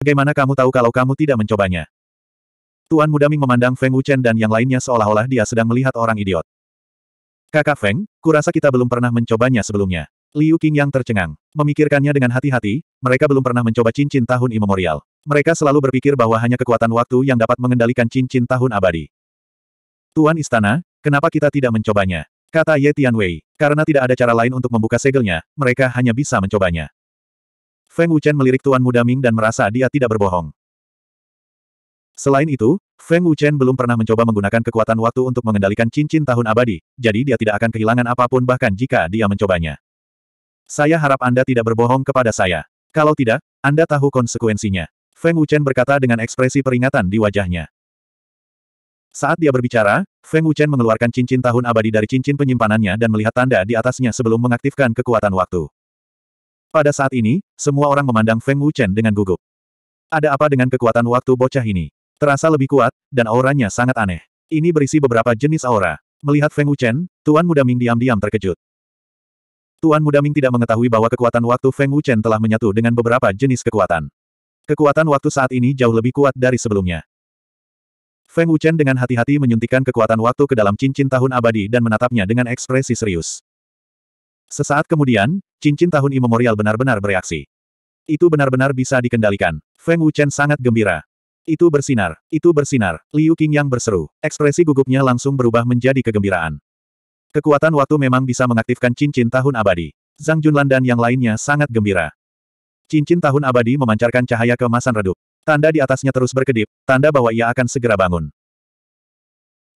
Bagaimana kamu tahu kalau kamu tidak mencobanya? Tuan Muda Ming memandang Feng Wuchen dan yang lainnya seolah-olah dia sedang melihat orang idiot. Kakak Feng, kurasa kita belum pernah mencobanya sebelumnya. Liu Qing yang tercengang. Memikirkannya dengan hati-hati, mereka belum pernah mencoba cincin tahun imemorial. Mereka selalu berpikir bahwa hanya kekuatan waktu yang dapat mengendalikan cincin tahun abadi. Tuan Istana, kenapa kita tidak mencobanya? Kata Ye Tianwei. Karena tidak ada cara lain untuk membuka segelnya, mereka hanya bisa mencobanya. Feng Wuchen melirik Tuan Muda Ming dan merasa dia tidak berbohong. Selain itu, Feng Wuchen belum pernah mencoba menggunakan kekuatan waktu untuk mengendalikan cincin tahun abadi, jadi dia tidak akan kehilangan apapun bahkan jika dia mencobanya. Saya harap Anda tidak berbohong kepada saya. Kalau tidak, Anda tahu konsekuensinya. Feng Wuchen berkata dengan ekspresi peringatan di wajahnya. Saat dia berbicara, Feng Wuchen mengeluarkan cincin tahun abadi dari cincin penyimpanannya dan melihat tanda di atasnya sebelum mengaktifkan kekuatan waktu. Pada saat ini, semua orang memandang Feng Wuchen dengan gugup. Ada apa dengan kekuatan waktu bocah ini? Terasa lebih kuat, dan auranya sangat aneh. Ini berisi beberapa jenis aura. Melihat Feng Wuchen, Tuan Muda Ming diam-diam terkejut. Tuan Muda Ming tidak mengetahui bahwa kekuatan waktu Feng Wuchen telah menyatu dengan beberapa jenis kekuatan. Kekuatan waktu saat ini jauh lebih kuat dari sebelumnya. Feng Wuchen dengan hati-hati menyuntikkan kekuatan waktu ke dalam cincin tahun abadi dan menatapnya dengan ekspresi serius. Sesaat kemudian, cincin tahun imemorial benar-benar bereaksi. Itu benar-benar bisa dikendalikan. Feng Wuchen sangat gembira. Itu bersinar, itu bersinar, Liu yang berseru. Ekspresi gugupnya langsung berubah menjadi kegembiraan. Kekuatan waktu memang bisa mengaktifkan cincin tahun abadi. Zhang Junlan dan yang lainnya sangat gembira. Cincin tahun abadi memancarkan cahaya keemasan redup. Tanda di atasnya terus berkedip, tanda bahwa ia akan segera bangun.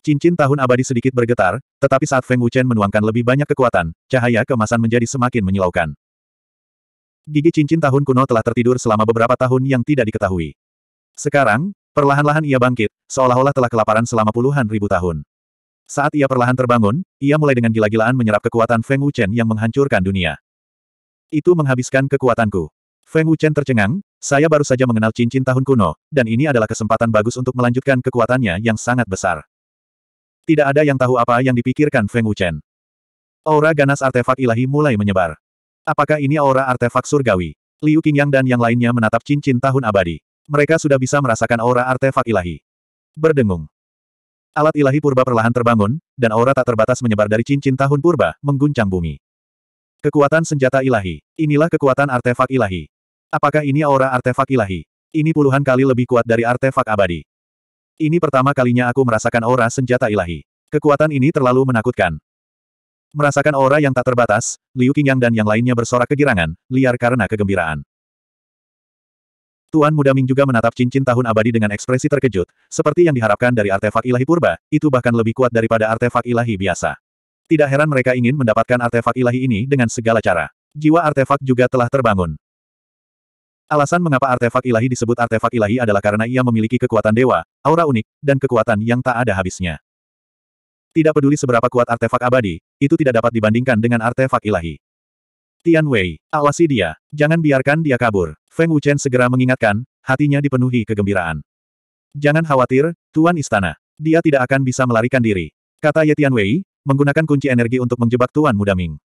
Cincin tahun abadi sedikit bergetar, tetapi saat Feng Wuchen menuangkan lebih banyak kekuatan, cahaya kemasan menjadi semakin menyilaukan. Gigi cincin tahun kuno telah tertidur selama beberapa tahun yang tidak diketahui. Sekarang, perlahan-lahan ia bangkit, seolah-olah telah kelaparan selama puluhan ribu tahun. Saat ia perlahan terbangun, ia mulai dengan gila-gilaan menyerap kekuatan Feng Wuchen yang menghancurkan dunia. Itu menghabiskan kekuatanku. Feng Wuchen tercengang, saya baru saja mengenal cincin tahun kuno, dan ini adalah kesempatan bagus untuk melanjutkan kekuatannya yang sangat besar. Tidak ada yang tahu apa yang dipikirkan Feng Wuchen. Aura ganas artefak ilahi mulai menyebar. Apakah ini aura artefak surgawi? Liu Qingyang dan yang lainnya menatap cincin tahun abadi. Mereka sudah bisa merasakan aura artefak ilahi. Berdengung. Alat ilahi purba perlahan terbangun, dan aura tak terbatas menyebar dari cincin tahun purba, mengguncang bumi. Kekuatan senjata ilahi. Inilah kekuatan artefak ilahi. Apakah ini aura artefak ilahi? Ini puluhan kali lebih kuat dari artefak abadi. Ini pertama kalinya aku merasakan aura senjata ilahi. Kekuatan ini terlalu menakutkan. Merasakan aura yang tak terbatas, Liu Qingyang dan yang lainnya bersorak kegirangan, liar karena kegembiraan. Tuan Muda Ming juga menatap cincin tahun abadi dengan ekspresi terkejut, seperti yang diharapkan dari artefak ilahi purba, itu bahkan lebih kuat daripada artefak ilahi biasa. Tidak heran mereka ingin mendapatkan artefak ilahi ini dengan segala cara. Jiwa artefak juga telah terbangun. Alasan mengapa artefak ilahi disebut artefak ilahi adalah karena ia memiliki kekuatan dewa, aura unik, dan kekuatan yang tak ada habisnya. Tidak peduli seberapa kuat artefak abadi, itu tidak dapat dibandingkan dengan artefak ilahi. Tian Wei, awasi dia, jangan biarkan dia kabur. Feng Wuchen segera mengingatkan, hatinya dipenuhi kegembiraan. Jangan khawatir, Tuan Istana. Dia tidak akan bisa melarikan diri. Kata Ye Tian Wei, menggunakan kunci energi untuk menjebak Tuan Muda Ming.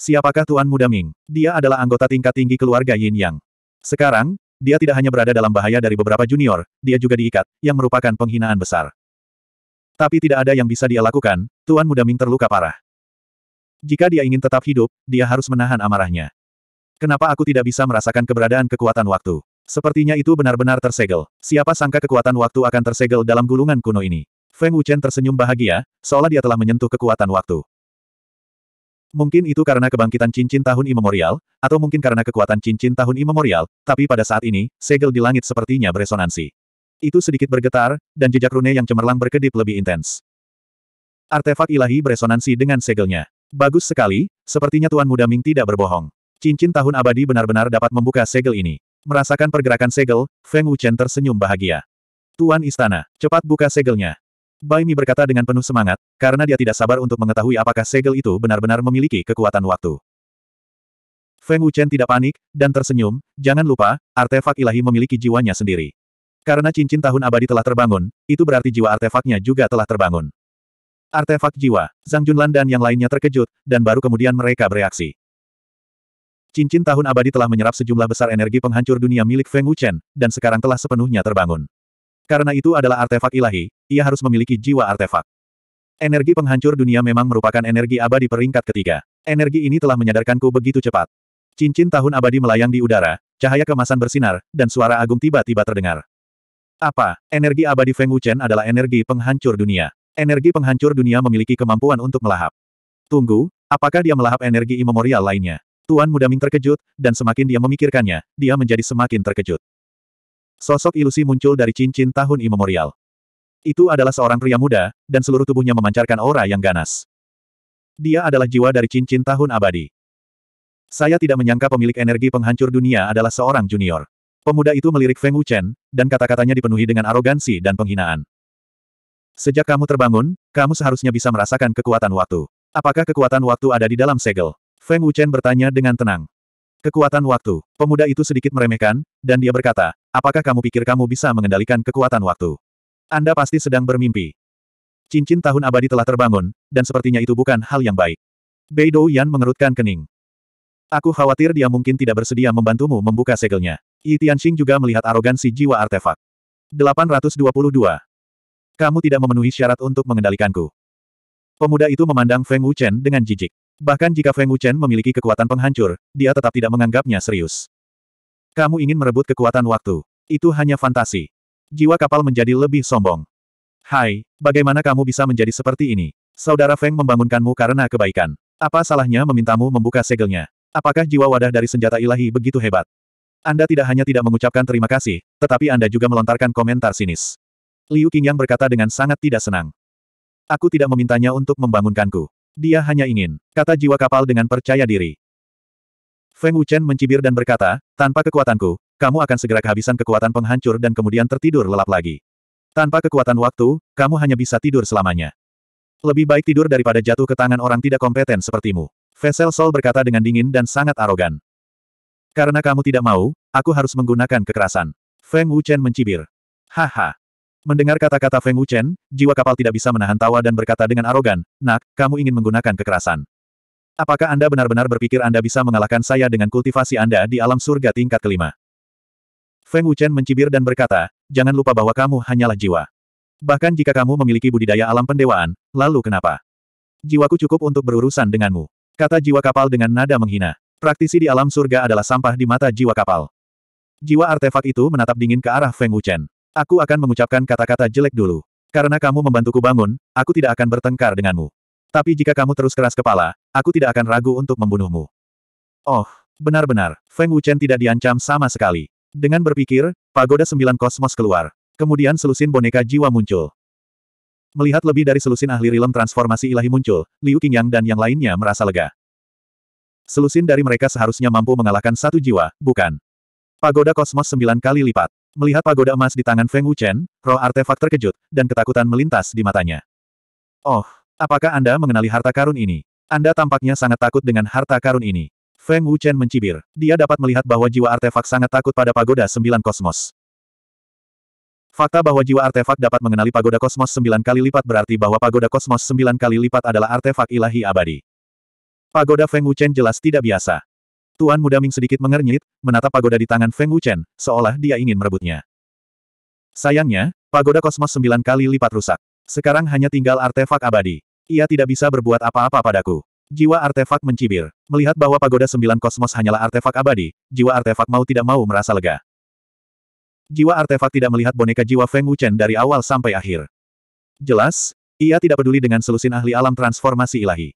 Siapakah Tuan Muda Ming? Dia adalah anggota tingkat tinggi keluarga Yin Yang. Sekarang, dia tidak hanya berada dalam bahaya dari beberapa junior, dia juga diikat, yang merupakan penghinaan besar. Tapi tidak ada yang bisa dia lakukan, Tuan Muda Ming terluka parah. Jika dia ingin tetap hidup, dia harus menahan amarahnya. Kenapa aku tidak bisa merasakan keberadaan kekuatan waktu? Sepertinya itu benar-benar tersegel. Siapa sangka kekuatan waktu akan tersegel dalam gulungan kuno ini? Feng Wuchen tersenyum bahagia, seolah dia telah menyentuh kekuatan waktu. Mungkin itu karena kebangkitan cincin tahun imemorial, atau mungkin karena kekuatan cincin tahun imemorial, tapi pada saat ini, segel di langit sepertinya beresonansi. Itu sedikit bergetar, dan jejak rune yang cemerlang berkedip lebih intens. Artefak ilahi beresonansi dengan segelnya. Bagus sekali, sepertinya Tuan Muda Ming tidak berbohong. Cincin tahun abadi benar-benar dapat membuka segel ini. Merasakan pergerakan segel, Feng Wuchen tersenyum bahagia. Tuan Istana, cepat buka segelnya. Baimi berkata dengan penuh semangat, karena dia tidak sabar untuk mengetahui apakah segel itu benar-benar memiliki kekuatan waktu. Feng Wuchen tidak panik, dan tersenyum, jangan lupa, artefak ilahi memiliki jiwanya sendiri. Karena cincin tahun abadi telah terbangun, itu berarti jiwa artefaknya juga telah terbangun. Artefak jiwa, Zhang Junlan dan yang lainnya terkejut, dan baru kemudian mereka bereaksi. Cincin tahun abadi telah menyerap sejumlah besar energi penghancur dunia milik Feng Wuchen, dan sekarang telah sepenuhnya terbangun. Karena itu adalah artefak ilahi, ia harus memiliki jiwa artefak. Energi penghancur dunia memang merupakan energi abadi peringkat ketiga. Energi ini telah menyadarkanku begitu cepat. Cincin tahun abadi melayang di udara, cahaya kemasan bersinar, dan suara agung tiba-tiba terdengar. Apa? Energi abadi Feng Wuchen adalah energi penghancur dunia. Energi penghancur dunia memiliki kemampuan untuk melahap. Tunggu, apakah dia melahap energi imemorial lainnya? Tuan Muda Ming terkejut, dan semakin dia memikirkannya, dia menjadi semakin terkejut. Sosok ilusi muncul dari cincin tahun imemorial. Itu adalah seorang pria muda, dan seluruh tubuhnya memancarkan aura yang ganas. Dia adalah jiwa dari cincin tahun abadi. Saya tidak menyangka pemilik energi penghancur dunia adalah seorang junior. Pemuda itu melirik Feng Wuchen, dan kata-katanya dipenuhi dengan arogansi dan penghinaan. Sejak kamu terbangun, kamu seharusnya bisa merasakan kekuatan waktu. Apakah kekuatan waktu ada di dalam segel? Feng Wuchen bertanya dengan tenang. Kekuatan waktu. Pemuda itu sedikit meremehkan, dan dia berkata, apakah kamu pikir kamu bisa mengendalikan kekuatan waktu? Anda pasti sedang bermimpi. Cincin tahun abadi telah terbangun, dan sepertinya itu bukan hal yang baik. Bei Yan mengerutkan kening. Aku khawatir dia mungkin tidak bersedia membantumu membuka segelnya. Yi Tianxing juga melihat arogansi jiwa artefak. 822. Kamu tidak memenuhi syarat untuk mengendalikanku. Pemuda itu memandang Feng Wuchen dengan jijik. Bahkan jika Feng Wuchen memiliki kekuatan penghancur, dia tetap tidak menganggapnya serius. Kamu ingin merebut kekuatan waktu. Itu hanya fantasi. Jiwa kapal menjadi lebih sombong. Hai, bagaimana kamu bisa menjadi seperti ini? Saudara Feng membangunkanmu karena kebaikan. Apa salahnya memintamu membuka segelnya? Apakah jiwa wadah dari senjata ilahi begitu hebat? Anda tidak hanya tidak mengucapkan terima kasih, tetapi Anda juga melontarkan komentar sinis. Liu Qingyang berkata dengan sangat tidak senang. Aku tidak memintanya untuk membangunkanku. Dia hanya ingin, kata jiwa kapal dengan percaya diri. Feng Wuchen mencibir dan berkata, tanpa kekuatanku, kamu akan segera kehabisan kekuatan penghancur dan kemudian tertidur lelap lagi. Tanpa kekuatan waktu, kamu hanya bisa tidur selamanya. Lebih baik tidur daripada jatuh ke tangan orang tidak kompeten sepertimu. Vesel Sol berkata dengan dingin dan sangat arogan. Karena kamu tidak mau, aku harus menggunakan kekerasan. Feng Wuchen mencibir. Haha, Mendengar kata-kata Feng Wuchen, jiwa kapal tidak bisa menahan tawa dan berkata dengan arogan, Nak, kamu ingin menggunakan kekerasan. Apakah Anda benar-benar berpikir Anda bisa mengalahkan saya dengan kultivasi Anda di alam surga tingkat kelima? Feng Wuchen mencibir dan berkata, jangan lupa bahwa kamu hanyalah jiwa. Bahkan jika kamu memiliki budidaya alam pendewaan, lalu kenapa? Jiwaku cukup untuk berurusan denganmu. Kata jiwa kapal dengan nada menghina. Praktisi di alam surga adalah sampah di mata jiwa kapal. Jiwa artefak itu menatap dingin ke arah Feng Wuchen. Aku akan mengucapkan kata-kata jelek dulu. Karena kamu membantuku bangun, aku tidak akan bertengkar denganmu. Tapi jika kamu terus keras kepala, aku tidak akan ragu untuk membunuhmu. Oh, benar-benar, Feng Wuchen tidak diancam sama sekali. Dengan berpikir, pagoda sembilan kosmos keluar. Kemudian selusin boneka jiwa muncul. Melihat lebih dari selusin ahli rilem transformasi ilahi muncul, Liu Qingyang dan yang lainnya merasa lega. Selusin dari mereka seharusnya mampu mengalahkan satu jiwa, bukan? Pagoda kosmos sembilan kali lipat. Melihat pagoda emas di tangan Feng Wuchen, roh artefak terkejut, dan ketakutan melintas di matanya. Oh, apakah Anda mengenali harta karun ini? Anda tampaknya sangat takut dengan harta karun ini. Feng Wuchen mencibir. Dia dapat melihat bahwa jiwa artefak sangat takut pada pagoda sembilan kosmos. Fakta bahwa jiwa artefak dapat mengenali pagoda kosmos sembilan kali lipat berarti bahwa pagoda kosmos sembilan kali lipat adalah artefak ilahi abadi. Pagoda Feng Wuchen jelas tidak biasa. Tuan muda Ming sedikit mengernyit, menatap pagoda di tangan Feng Wuchen, seolah dia ingin merebutnya. Sayangnya, pagoda kosmos sembilan kali lipat rusak. Sekarang hanya tinggal artefak abadi. Ia tidak bisa berbuat apa-apa padaku. Jiwa artefak mencibir. Melihat bahwa pagoda sembilan kosmos hanyalah artefak abadi, jiwa artefak mau tidak mau merasa lega. Jiwa artefak tidak melihat boneka jiwa Feng Wuchen dari awal sampai akhir. Jelas, ia tidak peduli dengan selusin ahli alam transformasi ilahi.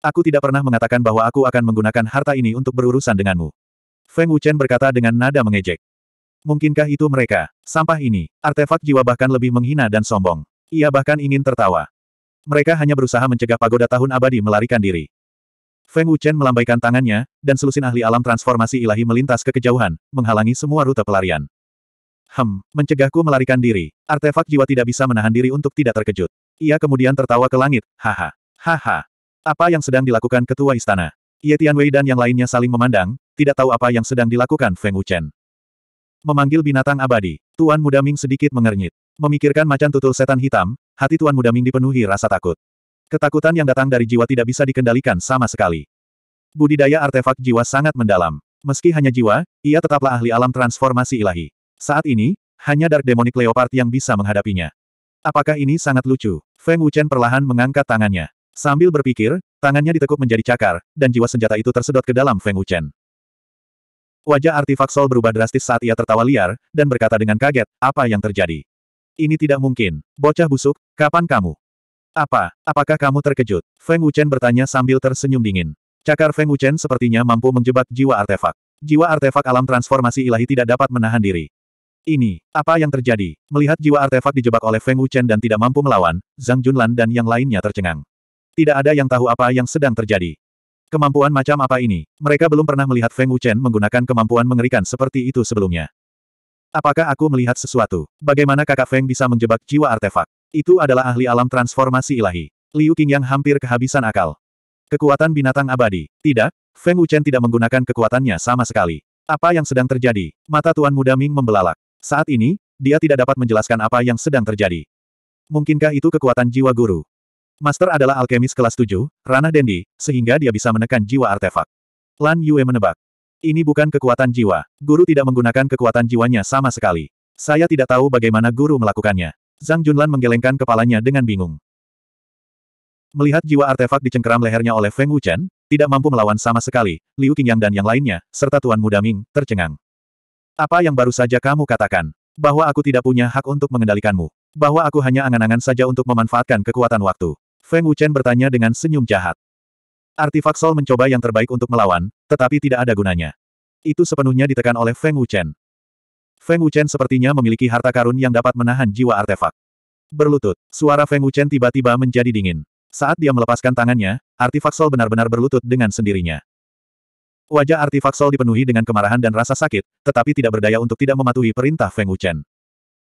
Aku tidak pernah mengatakan bahwa aku akan menggunakan harta ini untuk berurusan denganmu. Feng Wuchen berkata dengan nada mengejek. Mungkinkah itu mereka? Sampah ini, artefak jiwa bahkan lebih menghina dan sombong. Ia bahkan ingin tertawa. Mereka hanya berusaha mencegah pagoda tahun abadi melarikan diri. Feng Wuchen melambaikan tangannya, dan selusin ahli alam transformasi ilahi melintas ke kejauhan, menghalangi semua rute pelarian. Hem, mencegahku melarikan diri. Artefak jiwa tidak bisa menahan diri untuk tidak terkejut. Ia kemudian tertawa ke langit, haha. Haha, apa yang sedang dilakukan ketua istana? Ye Tianwei dan yang lainnya saling memandang, tidak tahu apa yang sedang dilakukan Feng Wuchen. Memanggil binatang abadi, Tuan Muda Ming sedikit mengernyit. Memikirkan macan tutul setan hitam, hati Tuan Muda Ming dipenuhi rasa takut. Ketakutan yang datang dari jiwa tidak bisa dikendalikan sama sekali. Budidaya artefak jiwa sangat mendalam. Meski hanya jiwa, ia tetaplah ahli alam transformasi ilahi. Saat ini, hanya Dark Demonic Leopard yang bisa menghadapinya. Apakah ini sangat lucu? Feng Wuchen perlahan mengangkat tangannya. Sambil berpikir, tangannya ditekuk menjadi cakar, dan jiwa senjata itu tersedot ke dalam Feng Wuchen. Wajah artifak Sol berubah drastis saat ia tertawa liar, dan berkata dengan kaget, apa yang terjadi? Ini tidak mungkin. Bocah busuk, kapan kamu? Apa? Apakah kamu terkejut? Feng Wuchen bertanya sambil tersenyum dingin. Cakar Feng Wuchen sepertinya mampu menjebak jiwa artefak. Jiwa artefak alam transformasi ilahi tidak dapat menahan diri. Ini, apa yang terjadi? Melihat jiwa artefak dijebak oleh Feng Wuchen dan tidak mampu melawan, Zhang Junlan dan yang lainnya tercengang. Tidak ada yang tahu apa yang sedang terjadi. Kemampuan macam apa ini? Mereka belum pernah melihat Feng Wuchen menggunakan kemampuan mengerikan seperti itu sebelumnya. Apakah aku melihat sesuatu? Bagaimana kakak Feng bisa menjebak jiwa artefak? Itu adalah ahli alam transformasi ilahi. Liu Qing yang hampir kehabisan akal. Kekuatan binatang abadi. Tidak, Feng Wuchen tidak menggunakan kekuatannya sama sekali. Apa yang sedang terjadi? Mata Tuan Muda Ming membelalak. Saat ini, dia tidak dapat menjelaskan apa yang sedang terjadi. Mungkinkah itu kekuatan jiwa guru? Master adalah alkemis kelas 7, ranah Dendi, sehingga dia bisa menekan jiwa artefak. Lan Yue menebak. Ini bukan kekuatan jiwa. Guru tidak menggunakan kekuatan jiwanya sama sekali. Saya tidak tahu bagaimana guru melakukannya. Zhang Junlan menggelengkan kepalanya dengan bingung. Melihat jiwa artefak dicengkeram lehernya oleh Feng Wuchen, tidak mampu melawan sama sekali, Liu Qingyang dan yang lainnya, serta Tuan Muda Ming, tercengang. Apa yang baru saja kamu katakan? Bahwa aku tidak punya hak untuk mengendalikanmu. Bahwa aku hanya angan-angan saja untuk memanfaatkan kekuatan waktu. Feng Wuchen bertanya dengan senyum jahat. Artifak Sol mencoba yang terbaik untuk melawan, tetapi tidak ada gunanya. Itu sepenuhnya ditekan oleh Feng Wuchen. Feng Wuchen sepertinya memiliki harta karun yang dapat menahan jiwa artefak. Berlutut, suara Feng Wuchen tiba-tiba menjadi dingin. Saat dia melepaskan tangannya, artifak Sol benar-benar berlutut dengan sendirinya. Wajah artifak Sol dipenuhi dengan kemarahan dan rasa sakit, tetapi tidak berdaya untuk tidak mematuhi perintah Feng Wuchen.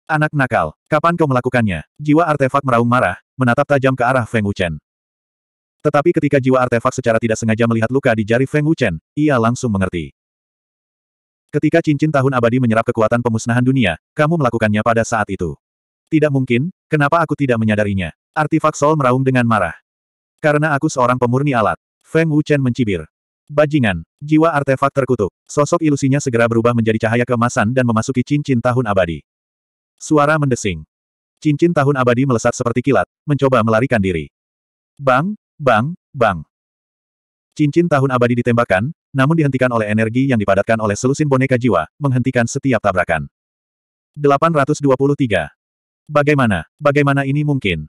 Anak nakal, kapan kau melakukannya? Jiwa artefak meraung marah, menatap tajam ke arah Feng Wuchen. Tetapi ketika jiwa artefak secara tidak sengaja melihat luka di jari Feng Wuchen, ia langsung mengerti. Ketika cincin tahun abadi menyerap kekuatan pemusnahan dunia, kamu melakukannya pada saat itu. Tidak mungkin, kenapa aku tidak menyadarinya? Artifak Sol meraung dengan marah. Karena aku seorang pemurni alat. Feng Wuchen mencibir. Bajingan, jiwa artefak terkutuk. Sosok ilusinya segera berubah menjadi cahaya kemasan dan memasuki cincin tahun abadi. Suara mendesing. Cincin tahun abadi melesat seperti kilat, mencoba melarikan diri. Bang, bang, bang. Cincin tahun abadi ditembakkan, namun dihentikan oleh energi yang dipadatkan oleh selusin boneka jiwa, menghentikan setiap tabrakan. 823. Bagaimana, bagaimana ini mungkin?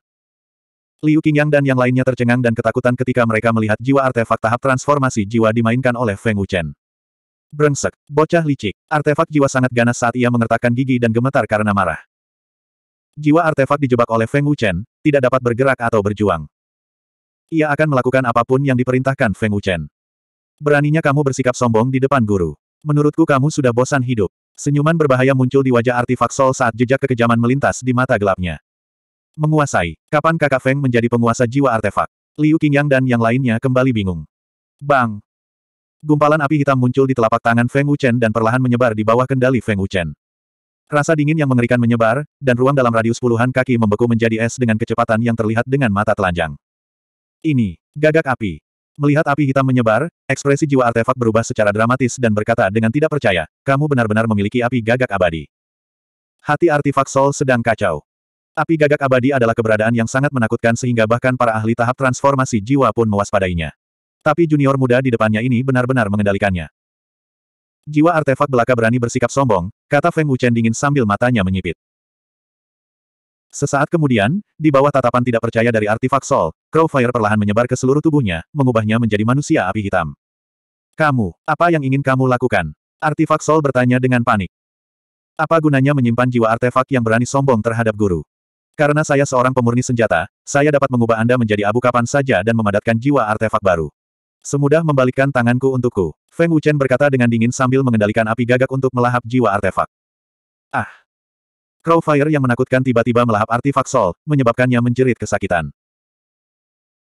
Liu Qingyang dan yang lainnya tercengang dan ketakutan ketika mereka melihat jiwa artefak tahap transformasi jiwa dimainkan oleh Feng Wuchen. Brengsek, bocah licik. Artefak jiwa sangat ganas saat ia mengertakkan gigi dan gemetar karena marah. Jiwa artefak dijebak oleh Feng Wuchen, tidak dapat bergerak atau berjuang. Ia akan melakukan apapun yang diperintahkan Feng Wuchen. Beraninya kamu bersikap sombong di depan guru. Menurutku kamu sudah bosan hidup. Senyuman berbahaya muncul di wajah artefak Sol saat jejak kekejaman melintas di mata gelapnya. Menguasai, kapan kakak Feng menjadi penguasa jiwa artefak? Liu Qingyang dan yang lainnya kembali bingung. Bang, gumpalan api hitam muncul di telapak tangan Feng Wuchen dan perlahan menyebar di bawah kendali Feng Wuchen. Rasa dingin yang mengerikan menyebar, dan ruang dalam radius puluhan kaki membeku menjadi es dengan kecepatan yang terlihat dengan mata telanjang. Ini, gagak api. Melihat api hitam menyebar, ekspresi jiwa artefak berubah secara dramatis dan berkata dengan tidak percaya, kamu benar-benar memiliki api gagak abadi. Hati artefak Sol sedang kacau. Api gagak abadi adalah keberadaan yang sangat menakutkan sehingga bahkan para ahli tahap transformasi jiwa pun mewaspadainya. Tapi junior muda di depannya ini benar-benar mengendalikannya. Jiwa artefak belaka berani bersikap sombong, kata Feng Wuchen dingin sambil matanya menyipit. Sesaat kemudian, di bawah tatapan tidak percaya dari artefak Sol, Crowfire perlahan menyebar ke seluruh tubuhnya, mengubahnya menjadi manusia api hitam. Kamu, apa yang ingin kamu lakukan? Artefak Sol bertanya dengan panik. Apa gunanya menyimpan jiwa artefak yang berani sombong terhadap guru? Karena saya seorang pemurni senjata, saya dapat mengubah Anda menjadi abu kapan saja dan memadatkan jiwa artefak baru. Semudah membalikkan tanganku untukku. Feng Wuchen berkata dengan dingin sambil mengendalikan api gagak untuk melahap jiwa artefak. Ah! Crowfire yang menakutkan tiba-tiba melahap artefak Sol, menyebabkannya menjerit kesakitan.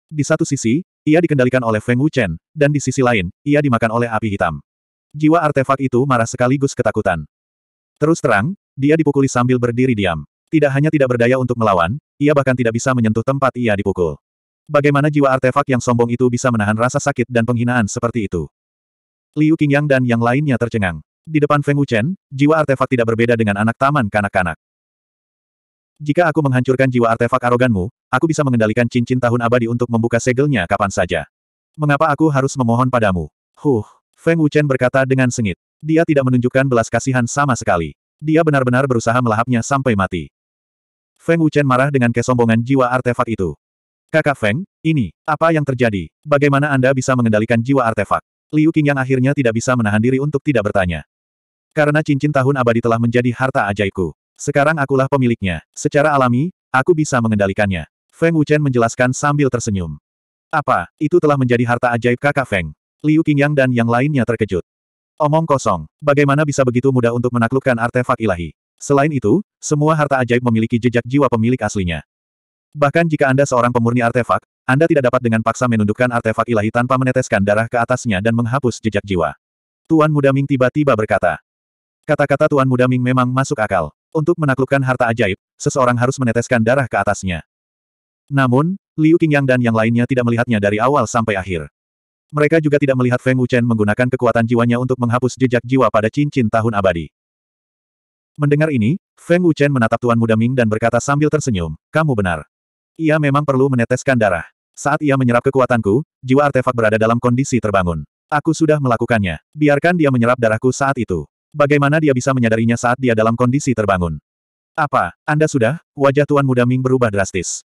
Di satu sisi, ia dikendalikan oleh Feng Wuchen, dan di sisi lain, ia dimakan oleh api hitam. Jiwa artefak itu marah sekaligus ketakutan. Terus terang, dia dipukuli sambil berdiri diam. Tidak hanya tidak berdaya untuk melawan, ia bahkan tidak bisa menyentuh tempat ia dipukul. Bagaimana jiwa artefak yang sombong itu bisa menahan rasa sakit dan penghinaan seperti itu? Liu Qingyang dan yang lainnya tercengang. Di depan Feng Wuchen, jiwa artefak tidak berbeda dengan anak taman kanak-kanak. Jika aku menghancurkan jiwa artefak aroganmu, aku bisa mengendalikan cincin tahun abadi untuk membuka segelnya kapan saja. Mengapa aku harus memohon padamu? Huh, Feng Wuchen berkata dengan sengit. Dia tidak menunjukkan belas kasihan sama sekali. Dia benar-benar berusaha melahapnya sampai mati. Feng Wuchen marah dengan kesombongan jiwa artefak itu. Kakak Feng, ini, apa yang terjadi? Bagaimana Anda bisa mengendalikan jiwa artefak? Liu Qing yang akhirnya tidak bisa menahan diri untuk tidak bertanya. Karena cincin tahun abadi telah menjadi harta ajaiku, Sekarang akulah pemiliknya. Secara alami, aku bisa mengendalikannya. Feng Wuchen menjelaskan sambil tersenyum. Apa, itu telah menjadi harta ajaib kakak Feng. Liu Qingyang dan yang lainnya terkejut. Omong kosong, bagaimana bisa begitu mudah untuk menaklukkan artefak ilahi? Selain itu, semua harta ajaib memiliki jejak jiwa pemilik aslinya. Bahkan jika Anda seorang pemurni artefak, Anda tidak dapat dengan paksa menundukkan artefak ilahi tanpa meneteskan darah ke atasnya dan menghapus jejak jiwa. Tuan Muda Ming tiba-tiba berkata. Kata-kata Tuan Muda Ming memang masuk akal. Untuk menaklukkan harta ajaib, seseorang harus meneteskan darah ke atasnya. Namun, Liu Qingyang dan yang lainnya tidak melihatnya dari awal sampai akhir. Mereka juga tidak melihat Feng Wuchen menggunakan kekuatan jiwanya untuk menghapus jejak jiwa pada cincin tahun abadi. Mendengar ini, Feng Wuchen menatap Tuan Muda Ming dan berkata sambil tersenyum, kamu benar. Ia memang perlu meneteskan darah. Saat ia menyerap kekuatanku, jiwa artefak berada dalam kondisi terbangun. Aku sudah melakukannya. Biarkan dia menyerap darahku saat itu. Bagaimana dia bisa menyadarinya saat dia dalam kondisi terbangun? Apa, Anda sudah? Wajah Tuan Muda Ming berubah drastis.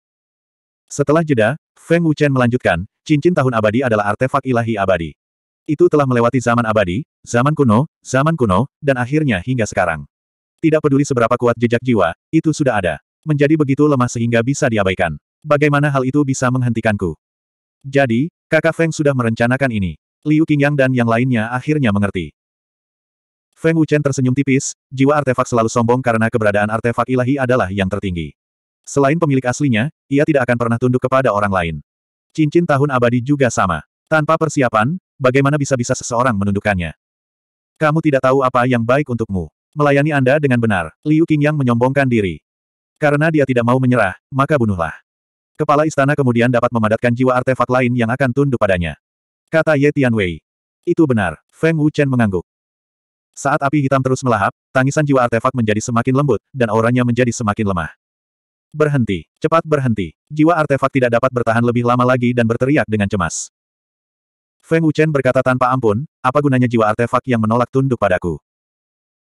Setelah jeda, Feng Wuchen melanjutkan, cincin tahun abadi adalah artefak ilahi abadi. Itu telah melewati zaman abadi, zaman kuno, zaman kuno, dan akhirnya hingga sekarang. Tidak peduli seberapa kuat jejak jiwa, itu sudah ada menjadi begitu lemah sehingga bisa diabaikan. Bagaimana hal itu bisa menghentikanku? Jadi, kakak Feng sudah merencanakan ini. Liu Qingyang dan yang lainnya akhirnya mengerti. Feng Wuchen tersenyum tipis, jiwa artefak selalu sombong karena keberadaan artefak ilahi adalah yang tertinggi. Selain pemilik aslinya, ia tidak akan pernah tunduk kepada orang lain. Cincin tahun abadi juga sama. Tanpa persiapan, bagaimana bisa-bisa seseorang menundukkannya? Kamu tidak tahu apa yang baik untukmu. Melayani Anda dengan benar, Liu Qingyang menyombongkan diri. Karena dia tidak mau menyerah, maka bunuhlah. Kepala istana kemudian dapat memadatkan jiwa artefak lain yang akan tunduk padanya. Kata Ye Tianwei. Itu benar, Feng Wuchen mengangguk. Saat api hitam terus melahap, tangisan jiwa artefak menjadi semakin lembut, dan auranya menjadi semakin lemah. Berhenti, cepat berhenti. Jiwa artefak tidak dapat bertahan lebih lama lagi dan berteriak dengan cemas. Feng Wuchen berkata tanpa ampun, apa gunanya jiwa artefak yang menolak tunduk padaku?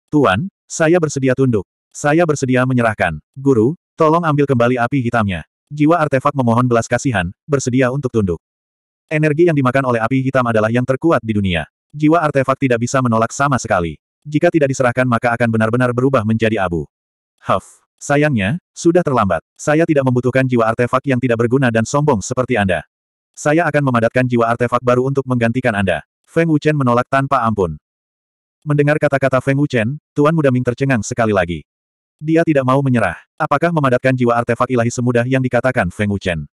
Tuan, saya bersedia tunduk. Saya bersedia menyerahkan. Guru, tolong ambil kembali api hitamnya. Jiwa artefak memohon belas kasihan, bersedia untuk tunduk. Energi yang dimakan oleh api hitam adalah yang terkuat di dunia. Jiwa artefak tidak bisa menolak sama sekali. Jika tidak diserahkan maka akan benar-benar berubah menjadi abu. Huff. Sayangnya, sudah terlambat. Saya tidak membutuhkan jiwa artefak yang tidak berguna dan sombong seperti Anda. Saya akan memadatkan jiwa artefak baru untuk menggantikan Anda. Feng Wuchen menolak tanpa ampun. Mendengar kata-kata Feng Wuchen, Tuan Muda Ming tercengang sekali lagi. Dia tidak mau menyerah. Apakah memadatkan jiwa artefak ilahi semudah yang dikatakan Feng Wuchen?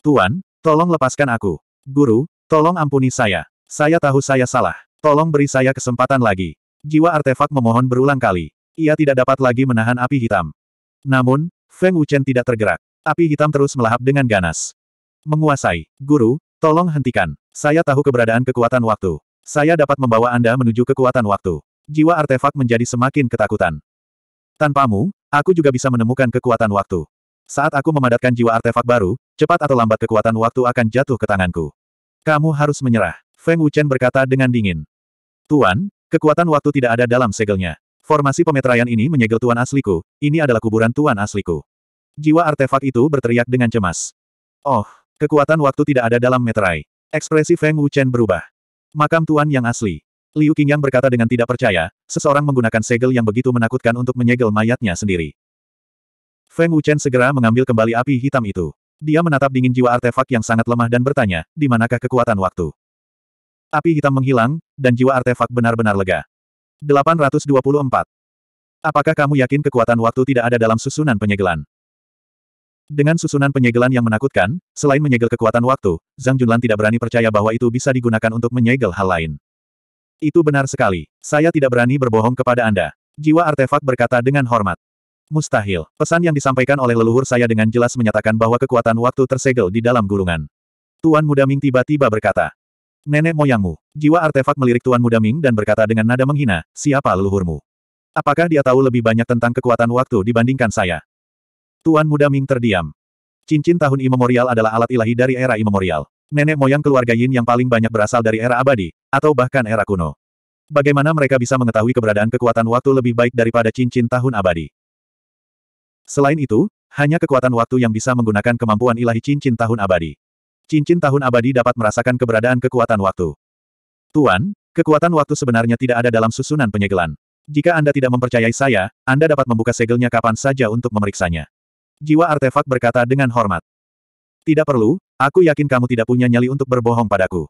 Tuan, tolong lepaskan aku. Guru, tolong ampuni saya. Saya tahu saya salah. Tolong beri saya kesempatan lagi. Jiwa artefak memohon berulang kali. Ia tidak dapat lagi menahan api hitam. Namun, Feng Wuchen tidak tergerak. Api hitam terus melahap dengan ganas. Menguasai. Guru, tolong hentikan. Saya tahu keberadaan kekuatan waktu. Saya dapat membawa Anda menuju kekuatan waktu. Jiwa artefak menjadi semakin ketakutan. Tanpamu, aku juga bisa menemukan kekuatan waktu. Saat aku memadatkan jiwa artefak baru, cepat atau lambat kekuatan waktu akan jatuh ke tanganku. Kamu harus menyerah, Feng Wuchen berkata dengan dingin. Tuan, kekuatan waktu tidak ada dalam segelnya. Formasi pemeteraian ini menyegel tuan asliku, ini adalah kuburan tuan asliku. Jiwa artefak itu berteriak dengan cemas. Oh, kekuatan waktu tidak ada dalam meterai. Ekspresi Feng Wuchen berubah. Makam tuan yang asli. Liu Qingyang berkata dengan tidak percaya, seseorang menggunakan segel yang begitu menakutkan untuk menyegel mayatnya sendiri. Feng Wuchen segera mengambil kembali api hitam itu. Dia menatap dingin jiwa artefak yang sangat lemah dan bertanya, di manakah kekuatan waktu? Api hitam menghilang, dan jiwa artefak benar-benar lega. 824. Apakah kamu yakin kekuatan waktu tidak ada dalam susunan penyegelan? Dengan susunan penyegelan yang menakutkan, selain menyegel kekuatan waktu, Zhang Junlan tidak berani percaya bahwa itu bisa digunakan untuk menyegel hal lain. Itu benar sekali. Saya tidak berani berbohong kepada Anda. Jiwa artefak berkata dengan hormat. Mustahil. Pesan yang disampaikan oleh leluhur saya dengan jelas menyatakan bahwa kekuatan waktu tersegel di dalam gulungan. Tuan Muda Ming tiba-tiba berkata. Nenek moyangmu. Jiwa artefak melirik Tuan Muda Ming dan berkata dengan nada menghina, siapa leluhurmu? Apakah dia tahu lebih banyak tentang kekuatan waktu dibandingkan saya? Tuan Muda Ming terdiam. Cincin tahun imemorial adalah alat ilahi dari era imemorial. Nenek moyang keluarga Yin yang paling banyak berasal dari era abadi, atau bahkan era kuno. Bagaimana mereka bisa mengetahui keberadaan kekuatan waktu lebih baik daripada cincin tahun abadi? Selain itu, hanya kekuatan waktu yang bisa menggunakan kemampuan ilahi cincin tahun abadi. Cincin tahun abadi dapat merasakan keberadaan kekuatan waktu. Tuan, kekuatan waktu sebenarnya tidak ada dalam susunan penyegelan. Jika Anda tidak mempercayai saya, Anda dapat membuka segelnya kapan saja untuk memeriksanya. Jiwa artefak berkata dengan hormat. Tidak perlu, Aku yakin kamu tidak punya nyali untuk berbohong padaku.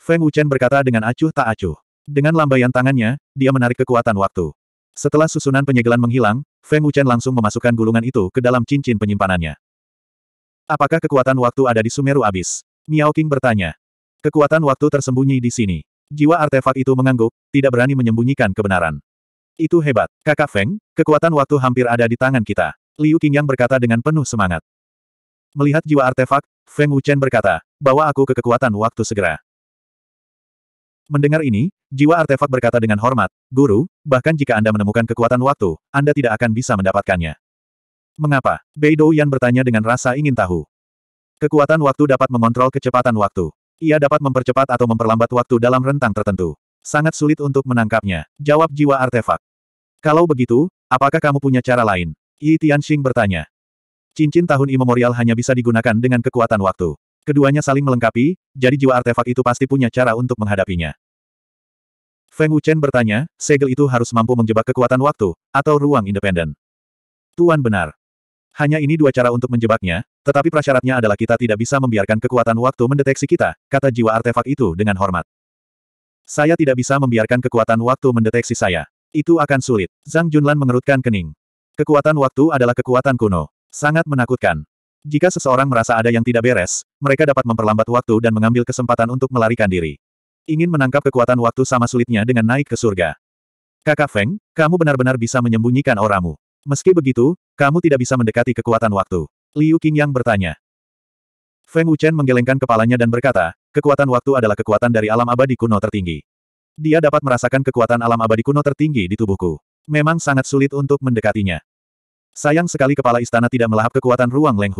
Feng Wuchen berkata dengan acuh tak acuh. Dengan lambaian tangannya, dia menarik kekuatan waktu. Setelah susunan penyegelan menghilang, Feng Wuchen langsung memasukkan gulungan itu ke dalam cincin penyimpanannya. Apakah kekuatan waktu ada di Sumeru Abis? Miao King bertanya. Kekuatan waktu tersembunyi di sini. Jiwa artefak itu mengangguk, tidak berani menyembunyikan kebenaran. Itu hebat. Kakak Feng, kekuatan waktu hampir ada di tangan kita. Liu Qingyang berkata dengan penuh semangat. Melihat jiwa artefak, Feng Wuchen berkata, bawa aku ke kekuatan waktu segera. Mendengar ini, jiwa artefak berkata dengan hormat, Guru, bahkan jika Anda menemukan kekuatan waktu, Anda tidak akan bisa mendapatkannya. Mengapa? Beidou Yan bertanya dengan rasa ingin tahu. Kekuatan waktu dapat mengontrol kecepatan waktu. Ia dapat mempercepat atau memperlambat waktu dalam rentang tertentu. Sangat sulit untuk menangkapnya, jawab jiwa artefak. Kalau begitu, apakah kamu punya cara lain? Yi Tianxing bertanya. Cincin tahun imemorial hanya bisa digunakan dengan kekuatan waktu. Keduanya saling melengkapi, jadi jiwa artefak itu pasti punya cara untuk menghadapinya. Feng Wuchen bertanya, segel itu harus mampu menjebak kekuatan waktu, atau ruang independen. Tuan benar. Hanya ini dua cara untuk menjebaknya, tetapi prasyaratnya adalah kita tidak bisa membiarkan kekuatan waktu mendeteksi kita, kata jiwa artefak itu dengan hormat. Saya tidak bisa membiarkan kekuatan waktu mendeteksi saya. Itu akan sulit. Zhang Junlan mengerutkan kening. Kekuatan waktu adalah kekuatan kuno. Sangat menakutkan. Jika seseorang merasa ada yang tidak beres, mereka dapat memperlambat waktu dan mengambil kesempatan untuk melarikan diri. Ingin menangkap kekuatan waktu sama sulitnya dengan naik ke surga. Kakak Feng, kamu benar-benar bisa menyembunyikan auramu. Meski begitu, kamu tidak bisa mendekati kekuatan waktu. Liu yang bertanya. Feng Wuchen menggelengkan kepalanya dan berkata, kekuatan waktu adalah kekuatan dari alam abadi kuno tertinggi. Dia dapat merasakan kekuatan alam abadi kuno tertinggi di tubuhku. Memang sangat sulit untuk mendekatinya. Sayang sekali kepala istana tidak melahap kekuatan ruang Leng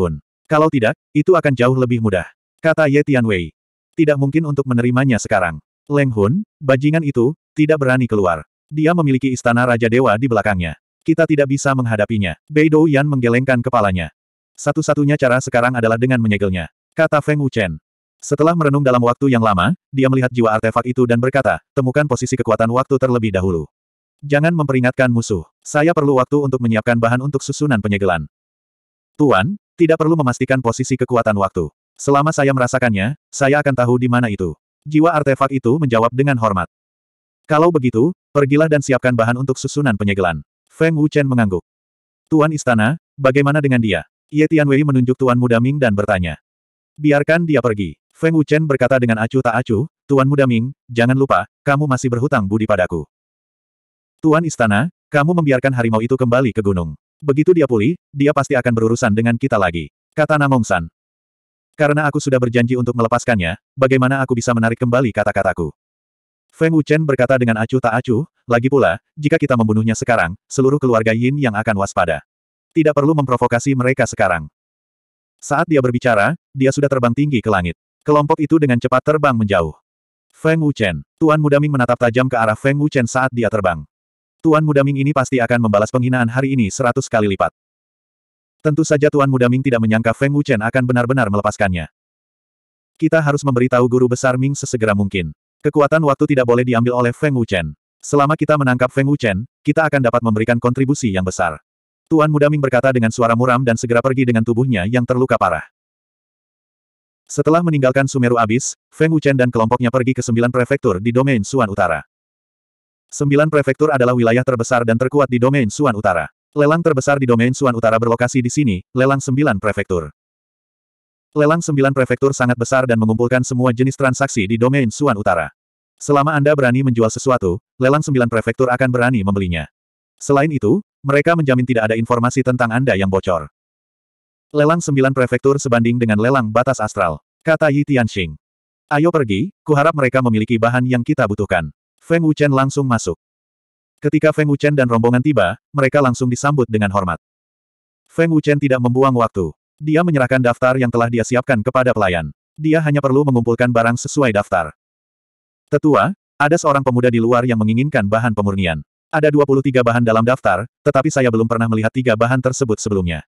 Kalau tidak, itu akan jauh lebih mudah. Kata Ye Tianwei. Tidak mungkin untuk menerimanya sekarang. Leng bajingan itu, tidak berani keluar. Dia memiliki istana Raja Dewa di belakangnya. Kita tidak bisa menghadapinya. Beidou Yan menggelengkan kepalanya. Satu-satunya cara sekarang adalah dengan menyegelnya. Kata Feng Wuchen. Setelah merenung dalam waktu yang lama, dia melihat jiwa artefak itu dan berkata, temukan posisi kekuatan waktu terlebih dahulu. Jangan memperingatkan musuh. Saya perlu waktu untuk menyiapkan bahan untuk susunan penyegelan. Tuan, tidak perlu memastikan posisi kekuatan waktu. Selama saya merasakannya, saya akan tahu di mana itu. Jiwa artefak itu menjawab dengan hormat. Kalau begitu, pergilah dan siapkan bahan untuk susunan penyegelan. Feng Wuchen mengangguk. Tuan Istana, bagaimana dengan dia? Ye Tianwei menunjuk Tuan Muda Ming dan bertanya. Biarkan dia pergi. Feng Wuchen berkata dengan acuh tak acuh, Tuan Muda Ming, jangan lupa, kamu masih berhutang budi padaku. Tuan Istana, kamu membiarkan harimau itu kembali ke gunung. Begitu dia pulih, dia pasti akan berurusan dengan kita lagi. Kata Namongsan. Karena aku sudah berjanji untuk melepaskannya, bagaimana aku bisa menarik kembali kata-kataku? Feng Wuchen berkata dengan acuh tak acuh, lagi pula, jika kita membunuhnya sekarang, seluruh keluarga Yin yang akan waspada. Tidak perlu memprovokasi mereka sekarang. Saat dia berbicara, dia sudah terbang tinggi ke langit. Kelompok itu dengan cepat terbang menjauh. Feng Wuchen, Tuan Mudaming menatap tajam ke arah Feng Wuchen saat dia terbang. Tuan Muda Ming ini pasti akan membalas penghinaan hari ini seratus kali lipat. Tentu saja Tuan Muda Ming tidak menyangka Feng Wuchen akan benar-benar melepaskannya. Kita harus memberitahu guru besar Ming sesegera mungkin. Kekuatan waktu tidak boleh diambil oleh Feng Wuchen. Selama kita menangkap Feng Wuchen, kita akan dapat memberikan kontribusi yang besar. Tuan Muda Ming berkata dengan suara muram dan segera pergi dengan tubuhnya yang terluka parah. Setelah meninggalkan Sumeru abis, Feng Wuchen dan kelompoknya pergi ke sembilan prefektur di domain Suan Utara. Sembilan prefektur adalah wilayah terbesar dan terkuat di domain Suan Utara. Lelang terbesar di domain Suan Utara berlokasi di sini, lelang sembilan prefektur. Lelang sembilan prefektur sangat besar dan mengumpulkan semua jenis transaksi di domain Suan Utara. Selama Anda berani menjual sesuatu, lelang sembilan prefektur akan berani membelinya. Selain itu, mereka menjamin tidak ada informasi tentang Anda yang bocor. Lelang sembilan prefektur sebanding dengan lelang batas astral, kata Yi Tianxing. Ayo pergi, kuharap mereka memiliki bahan yang kita butuhkan. Feng Wuchen langsung masuk. Ketika Feng Wuchen dan rombongan tiba, mereka langsung disambut dengan hormat. Feng Wuchen tidak membuang waktu. Dia menyerahkan daftar yang telah dia siapkan kepada pelayan. Dia hanya perlu mengumpulkan barang sesuai daftar. Tetua, ada seorang pemuda di luar yang menginginkan bahan pemurnian. Ada 23 bahan dalam daftar, tetapi saya belum pernah melihat tiga bahan tersebut sebelumnya.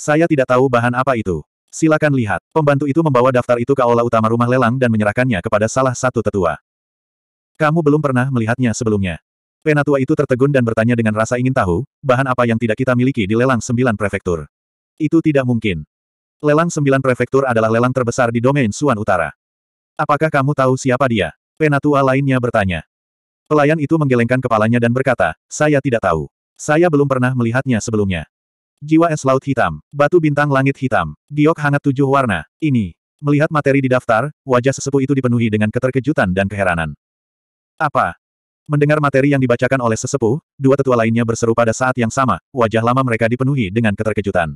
Saya tidak tahu bahan apa itu. Silakan lihat. Pembantu itu membawa daftar itu ke aula utama rumah lelang dan menyerahkannya kepada salah satu tetua. Kamu belum pernah melihatnya sebelumnya. Penatua itu tertegun dan bertanya dengan rasa ingin tahu, bahan apa yang tidak kita miliki di lelang sembilan prefektur. Itu tidak mungkin. Lelang sembilan prefektur adalah lelang terbesar di domain Suan Utara. Apakah kamu tahu siapa dia? Penatua lainnya bertanya. Pelayan itu menggelengkan kepalanya dan berkata, saya tidak tahu. Saya belum pernah melihatnya sebelumnya. Jiwa es laut hitam, batu bintang langit hitam, giok hangat tujuh warna, ini. Melihat materi di daftar, wajah sesepuh itu dipenuhi dengan keterkejutan dan keheranan. Apa? Mendengar materi yang dibacakan oleh sesepuh, dua tetua lainnya berseru pada saat yang sama, wajah lama mereka dipenuhi dengan keterkejutan.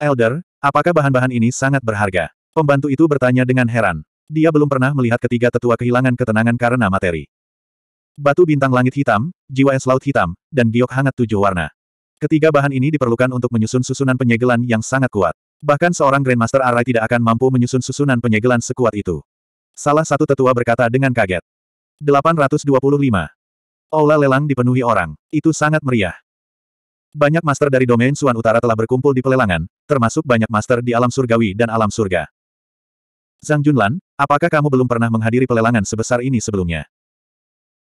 Elder, apakah bahan-bahan ini sangat berharga? Pembantu itu bertanya dengan heran. Dia belum pernah melihat ketiga tetua kehilangan ketenangan karena materi. Batu bintang langit hitam, jiwa es laut hitam, dan giok hangat tujuh warna. Ketiga bahan ini diperlukan untuk menyusun susunan penyegelan yang sangat kuat. Bahkan seorang Grandmaster Arai tidak akan mampu menyusun susunan penyegelan sekuat itu. Salah satu tetua berkata dengan kaget. 825. Aula lelang dipenuhi orang. Itu sangat meriah. Banyak master dari domain Suan Utara telah berkumpul di pelelangan, termasuk banyak master di alam surgawi dan alam surga. Zhang Junlan, apakah kamu belum pernah menghadiri pelelangan sebesar ini sebelumnya?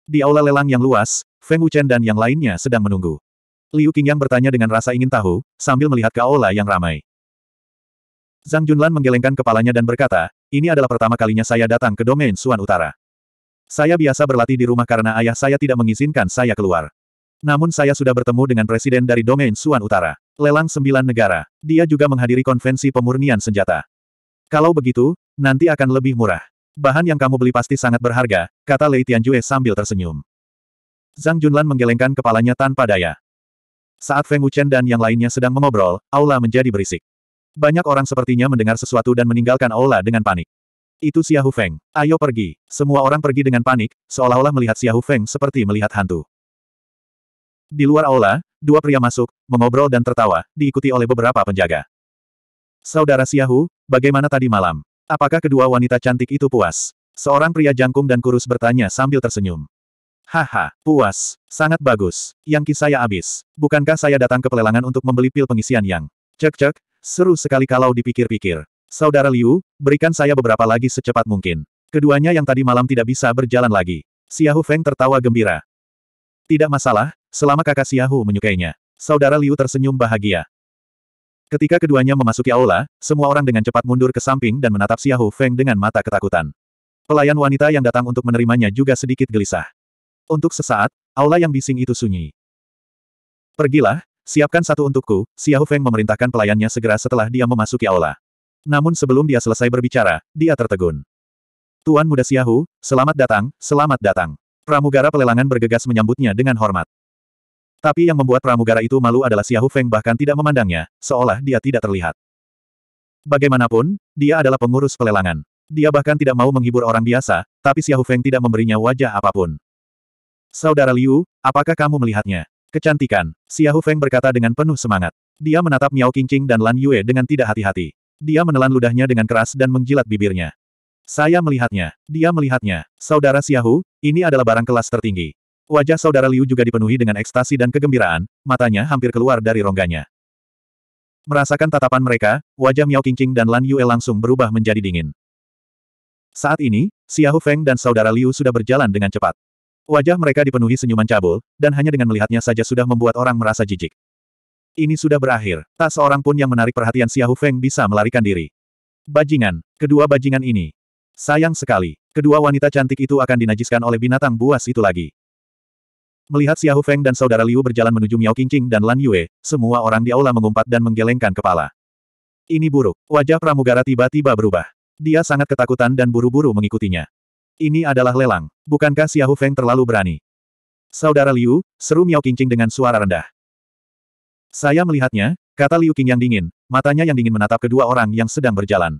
Di aula lelang yang luas, Feng Wuchen dan yang lainnya sedang menunggu. Liu Qingyang bertanya dengan rasa ingin tahu, sambil melihat ke aula yang ramai. Zhang Junlan menggelengkan kepalanya dan berkata, ini adalah pertama kalinya saya datang ke domain Suan Utara. Saya biasa berlatih di rumah karena ayah saya tidak mengizinkan saya keluar. Namun saya sudah bertemu dengan presiden dari domain Suan Utara. Lelang sembilan negara. Dia juga menghadiri konvensi pemurnian senjata. Kalau begitu, nanti akan lebih murah. Bahan yang kamu beli pasti sangat berharga, kata Lei Tianjue sambil tersenyum. Zhang Junlan menggelengkan kepalanya tanpa daya. Saat Feng Wuchen dan yang lainnya sedang mengobrol, aula menjadi berisik. Banyak orang sepertinya mendengar sesuatu dan meninggalkan aula dengan panik. Itu Xiahu Feng. Ayo pergi. Semua orang pergi dengan panik, seolah-olah melihat Xiahu Feng seperti melihat hantu. Di luar aula, dua pria masuk, mengobrol dan tertawa, diikuti oleh beberapa penjaga. Saudara Xiahu, bagaimana tadi malam? Apakah kedua wanita cantik itu puas? Seorang pria jangkung dan kurus bertanya sambil tersenyum. Haha, puas. Sangat bagus. Yang kisah saya habis. Bukankah saya datang ke pelelangan untuk membeli pil pengisian yang... Cek-cek, seru sekali kalau dipikir-pikir. Saudara Liu, berikan saya beberapa lagi secepat mungkin. Keduanya yang tadi malam tidak bisa berjalan lagi. Xiahu Feng tertawa gembira. Tidak masalah, selama kakak Xiahu menyukainya. Saudara Liu tersenyum bahagia. Ketika keduanya memasuki aula, semua orang dengan cepat mundur ke samping dan menatap Xiahu Feng dengan mata ketakutan. Pelayan wanita yang datang untuk menerimanya juga sedikit gelisah. Untuk sesaat, aula yang bising itu sunyi. Pergilah, siapkan satu untukku, Xiahu Feng memerintahkan pelayannya segera setelah dia memasuki aula. Namun sebelum dia selesai berbicara, dia tertegun. Tuan Muda Siahu, selamat datang, selamat datang. Pramugara pelelangan bergegas menyambutnya dengan hormat. Tapi yang membuat pramugara itu malu adalah Siahu Feng bahkan tidak memandangnya, seolah dia tidak terlihat. Bagaimanapun, dia adalah pengurus pelelangan. Dia bahkan tidak mau menghibur orang biasa, tapi Siahu Feng tidak memberinya wajah apapun. Saudara Liu, apakah kamu melihatnya? Kecantikan, Siahu Feng berkata dengan penuh semangat. Dia menatap Miao Qingqing dan Lan Yue dengan tidak hati-hati. Dia menelan ludahnya dengan keras dan mengjilat bibirnya. Saya melihatnya. Dia melihatnya. Saudara Xiahu, ini adalah barang kelas tertinggi. Wajah saudara Liu juga dipenuhi dengan ekstasi dan kegembiraan, matanya hampir keluar dari rongganya. Merasakan tatapan mereka, wajah Miao Qingqing dan Lan Yue langsung berubah menjadi dingin. Saat ini, Xiahu Feng dan saudara Liu sudah berjalan dengan cepat. Wajah mereka dipenuhi senyuman cabul, dan hanya dengan melihatnya saja sudah membuat orang merasa jijik. Ini sudah berakhir. Tak seorang pun yang menarik perhatian Xiahu Feng bisa melarikan diri. Bajingan. Kedua bajingan ini. Sayang sekali. Kedua wanita cantik itu akan dinajiskan oleh binatang buas itu lagi. Melihat Xiahu Feng dan saudara Liu berjalan menuju Miao Qingqing dan Lan Yue, semua orang di aula mengumpat dan menggelengkan kepala. Ini buruk. Wajah pramugara tiba-tiba berubah. Dia sangat ketakutan dan buru-buru mengikutinya. Ini adalah lelang. Bukankah Xiahu Feng terlalu berani? Saudara Liu, seru Miao Qingqing dengan suara rendah. Saya melihatnya, kata Liu Qing yang dingin, matanya yang dingin menatap kedua orang yang sedang berjalan.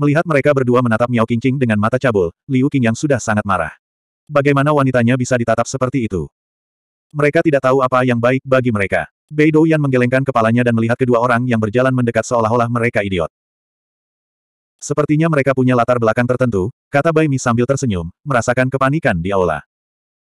Melihat mereka berdua menatap Miao Qingqing dengan mata cabul, Liu Qing yang sudah sangat marah. Bagaimana wanitanya bisa ditatap seperti itu? Mereka tidak tahu apa yang baik bagi mereka. Bei Yan menggelengkan kepalanya dan melihat kedua orang yang berjalan mendekat seolah-olah mereka idiot. Sepertinya mereka punya latar belakang tertentu, kata Bai Mi sambil tersenyum, merasakan kepanikan di aula.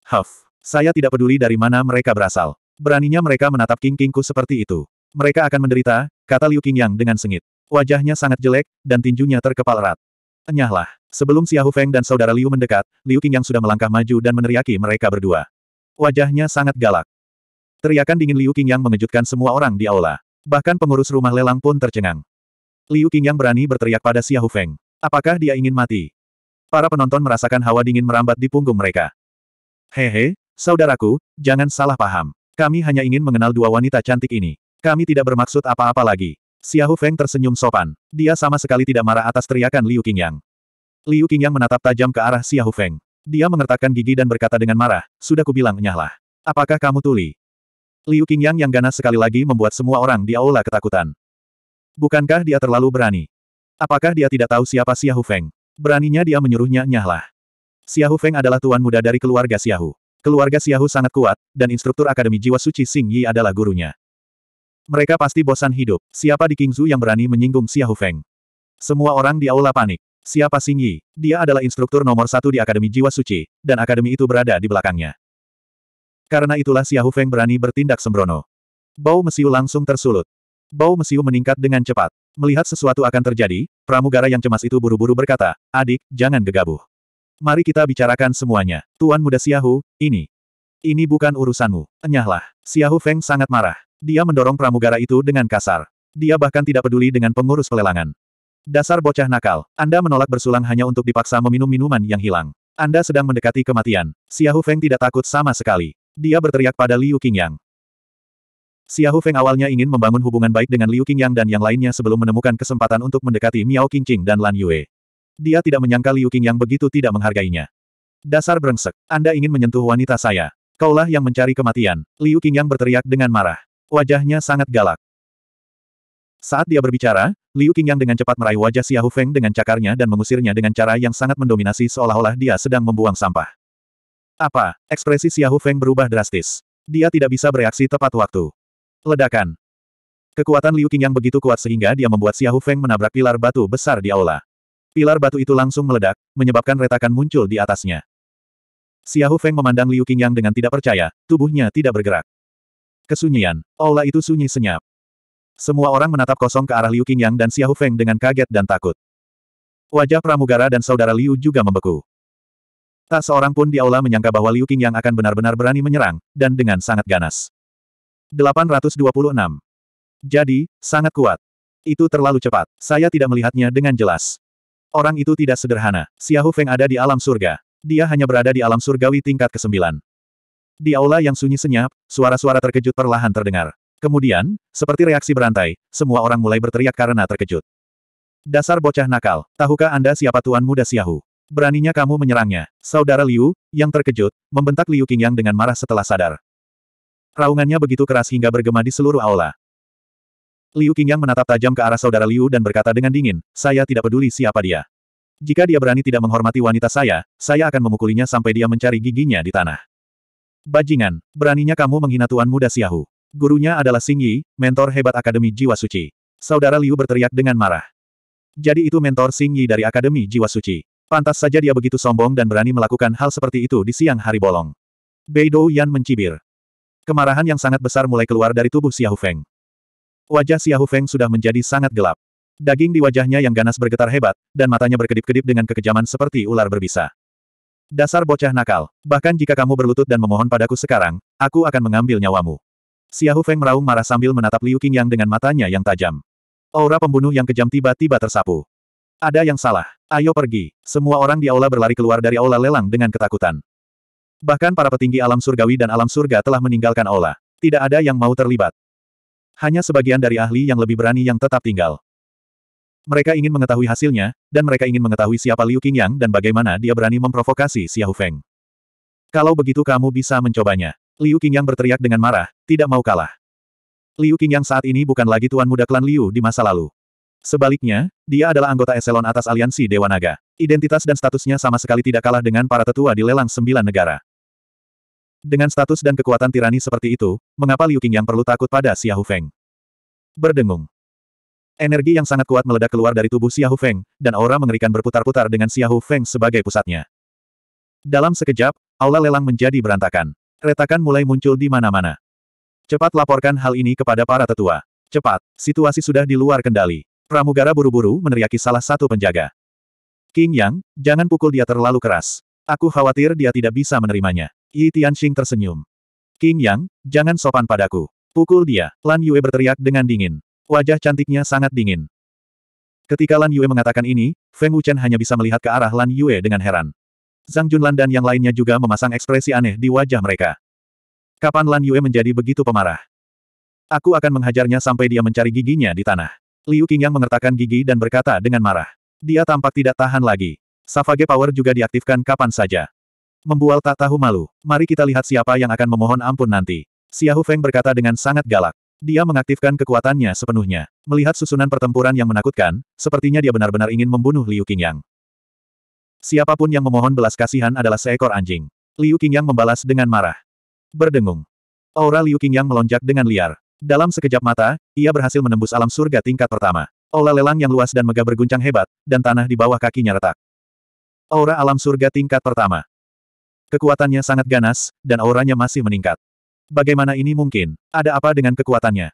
Huff, saya tidak peduli dari mana mereka berasal. Beraninya mereka menatap King Kingku seperti itu. Mereka akan menderita, kata Liu Qingyang dengan sengit. Wajahnya sangat jelek, dan tinjunya terkepal erat. Enyahlah. Sebelum Xiahu Feng dan saudara Liu mendekat, Liu Qingyang sudah melangkah maju dan meneriaki mereka berdua. Wajahnya sangat galak. Teriakan dingin Liu Qingyang mengejutkan semua orang di aula. Bahkan pengurus rumah lelang pun tercengang. Liu Qingyang berani berteriak pada Xiahu Feng. Apakah dia ingin mati? Para penonton merasakan hawa dingin merambat di punggung mereka. Hehe, saudaraku, jangan salah paham. Kami hanya ingin mengenal dua wanita cantik ini. Kami tidak bermaksud apa-apa lagi. Xiahu Feng tersenyum sopan. Dia sama sekali tidak marah atas teriakan Liu Qingyang. Liu Qingyang menatap tajam ke arah Xiahu Feng. Dia mengertakkan gigi dan berkata dengan marah, sudah kubilang nyahlah. Apakah kamu tuli? Liu Qingyang yang ganas sekali lagi membuat semua orang di aula ketakutan. Bukankah dia terlalu berani? Apakah dia tidak tahu siapa Xiahu Feng? Beraninya dia menyuruhnya nyahlah. Xiahu Feng adalah tuan muda dari keluarga Xiahu. Keluarga Xiahu sangat kuat, dan instruktur Akademi Jiwa Suci Xing Yi adalah gurunya. Mereka pasti bosan hidup. Siapa di Qingzu yang berani menyinggung Xiahu Feng? Semua orang di aula panik. Siapa Xing Yi? Dia adalah instruktur nomor satu di Akademi Jiwa Suci, dan akademi itu berada di belakangnya. Karena itulah Xiahu Feng berani bertindak sembrono. Bau mesiu langsung tersulut. Bau mesiu meningkat dengan cepat. Melihat sesuatu akan terjadi, pramugara yang cemas itu buru-buru berkata, adik, jangan gegabah. Mari kita bicarakan semuanya. Tuan muda Xiahu, ini. Ini bukan urusanmu. Enyahlah. Xiahu Feng sangat marah. Dia mendorong pramugara itu dengan kasar. Dia bahkan tidak peduli dengan pengurus pelelangan. Dasar bocah nakal, Anda menolak bersulang hanya untuk dipaksa meminum minuman yang hilang. Anda sedang mendekati kematian. Xiahu Feng tidak takut sama sekali. Dia berteriak pada Liu Qingyang. Xiahu Feng awalnya ingin membangun hubungan baik dengan Liu Qingyang dan yang lainnya sebelum menemukan kesempatan untuk mendekati Miao Qingqing dan Lan Yue. Dia tidak menyangka Liu Qing yang begitu tidak menghargainya. Dasar brengsek, Anda ingin menyentuh wanita saya. Kaulah yang mencari kematian. Liu Qing yang berteriak dengan marah. Wajahnya sangat galak. Saat dia berbicara, Liu Qing yang dengan cepat meraih wajah Xiahu Feng dengan cakarnya dan mengusirnya dengan cara yang sangat mendominasi seolah-olah dia sedang membuang sampah. Apa? Ekspresi Xiahu Feng berubah drastis. Dia tidak bisa bereaksi tepat waktu. Ledakan. Kekuatan Liu Qing yang begitu kuat sehingga dia membuat Xiahu Feng menabrak pilar batu besar di aula. Pilar batu itu langsung meledak, menyebabkan retakan muncul di atasnya. Xiahu Feng memandang Liu Qingyang dengan tidak percaya, tubuhnya tidak bergerak. Kesunyian, aula itu sunyi senyap. Semua orang menatap kosong ke arah Liu Qingyang dan Xiahu Feng dengan kaget dan takut. Wajah pramugara dan saudara Liu juga membeku. Tak seorang pun di aula menyangka bahwa Liu Qingyang akan benar-benar berani menyerang, dan dengan sangat ganas. 826. Jadi, sangat kuat. Itu terlalu cepat. Saya tidak melihatnya dengan jelas. Orang itu tidak sederhana. Xiahu Feng ada di alam surga. Dia hanya berada di alam surgawi tingkat ke-9. Di aula yang sunyi senyap, suara-suara terkejut perlahan terdengar. Kemudian, seperti reaksi berantai, semua orang mulai berteriak karena terkejut. Dasar bocah nakal, tahukah Anda siapa tuan muda Xiahu? Beraninya kamu menyerangnya. Saudara Liu, yang terkejut, membentak Liu Qingyang dengan marah setelah sadar. Raungannya begitu keras hingga bergema di seluruh aula. Liu Qingyang menatap tajam ke arah saudara Liu dan berkata dengan dingin, saya tidak peduli siapa dia. Jika dia berani tidak menghormati wanita saya, saya akan memukulinya sampai dia mencari giginya di tanah. Bajingan, beraninya kamu menghina Tuan Muda Xiahu. Gurunya adalah Xing Yi, mentor hebat Akademi Jiwa Suci. Saudara Liu berteriak dengan marah. Jadi itu mentor Xing Yi dari Akademi Jiwa Suci. Pantas saja dia begitu sombong dan berani melakukan hal seperti itu di siang hari bolong. Beidou Yan mencibir. Kemarahan yang sangat besar mulai keluar dari tubuh Xiahu Feng. Wajah Xiahu Feng sudah menjadi sangat gelap. Daging di wajahnya yang ganas bergetar hebat, dan matanya berkedip-kedip dengan kekejaman seperti ular berbisa. Dasar bocah nakal. Bahkan jika kamu berlutut dan memohon padaku sekarang, aku akan mengambil nyawamu. Xiahu Feng meraung marah sambil menatap Liu Qingyang dengan matanya yang tajam. Aura pembunuh yang kejam tiba-tiba tersapu. Ada yang salah. Ayo pergi. Semua orang di aula berlari keluar dari aula lelang dengan ketakutan. Bahkan para petinggi alam surgawi dan alam surga telah meninggalkan aula. Tidak ada yang mau terlibat hanya sebagian dari ahli yang lebih berani yang tetap tinggal. Mereka ingin mengetahui hasilnya, dan mereka ingin mengetahui siapa Liu Qingyang dan bagaimana dia berani memprovokasi Xiahou Feng. Kalau begitu kamu bisa mencobanya. Liu Qingyang berteriak dengan marah, tidak mau kalah. Liu Qingyang saat ini bukan lagi tuan muda klan Liu di masa lalu. Sebaliknya, dia adalah anggota eselon atas aliansi Dewa Naga. Identitas dan statusnya sama sekali tidak kalah dengan para tetua di lelang sembilan negara. Dengan status dan kekuatan tirani seperti itu, mengapa Liu Qingyang perlu takut pada Xiahu Feng? Berdengung. Energi yang sangat kuat meledak keluar dari tubuh Xiahu Feng, dan aura mengerikan berputar-putar dengan Xiahu Feng sebagai pusatnya. Dalam sekejap, aula lelang menjadi berantakan. Retakan mulai muncul di mana-mana. Cepat laporkan hal ini kepada para tetua. Cepat, situasi sudah di luar kendali. Pramugara buru-buru meneriaki salah satu penjaga. King Yang, jangan pukul dia terlalu keras. Aku khawatir dia tidak bisa menerimanya. Yi Tianxing tersenyum. King Yang, jangan sopan padaku. Pukul dia, Lan Yue berteriak dengan dingin. Wajah cantiknya sangat dingin. Ketika Lan Yue mengatakan ini, Feng Wuchen hanya bisa melihat ke arah Lan Yue dengan heran. Zhang Junlan dan yang lainnya juga memasang ekspresi aneh di wajah mereka. Kapan Lan Yue menjadi begitu pemarah? Aku akan menghajarnya sampai dia mencari giginya di tanah. Liu Qingyang mengertakkan gigi dan berkata dengan marah. Dia tampak tidak tahan lagi. Savage Power juga diaktifkan kapan saja. Membual tak tahu malu. Mari kita lihat siapa yang akan memohon ampun nanti. Xiahu Feng berkata dengan sangat galak. Dia mengaktifkan kekuatannya sepenuhnya. Melihat susunan pertempuran yang menakutkan, sepertinya dia benar-benar ingin membunuh Liu Qingyang. Siapapun yang memohon belas kasihan adalah seekor anjing. Liu Qingyang membalas dengan marah. Berdengung. Aura Liu Qingyang melonjak dengan liar. Dalam sekejap mata, ia berhasil menembus alam surga tingkat pertama. Aula lelang yang luas dan megah berguncang hebat, dan tanah di bawah kakinya retak. Aura alam surga tingkat pertama. Kekuatannya sangat ganas, dan auranya masih meningkat. Bagaimana ini mungkin? Ada apa dengan kekuatannya?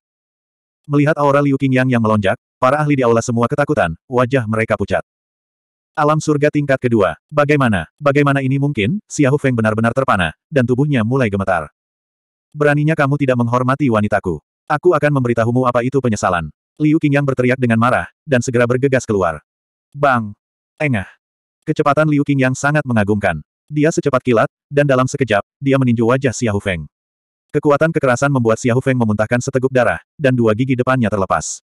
Melihat aura Liu Qingyang yang melonjak, para ahli di aula semua ketakutan, wajah mereka pucat. Alam surga tingkat kedua. Bagaimana? Bagaimana ini mungkin? Xiahu Feng benar-benar terpana, dan tubuhnya mulai gemetar. Beraninya kamu tidak menghormati wanitaku. Aku akan memberitahumu apa itu penyesalan. Liu Qingyang berteriak dengan marah, dan segera bergegas keluar. Bang! Engah! Kecepatan Liu Qingyang sangat mengagumkan. Dia secepat kilat, dan dalam sekejap, dia meninju wajah Xiahu Feng. Kekuatan kekerasan membuat Xiahu Feng memuntahkan seteguk darah, dan dua gigi depannya terlepas.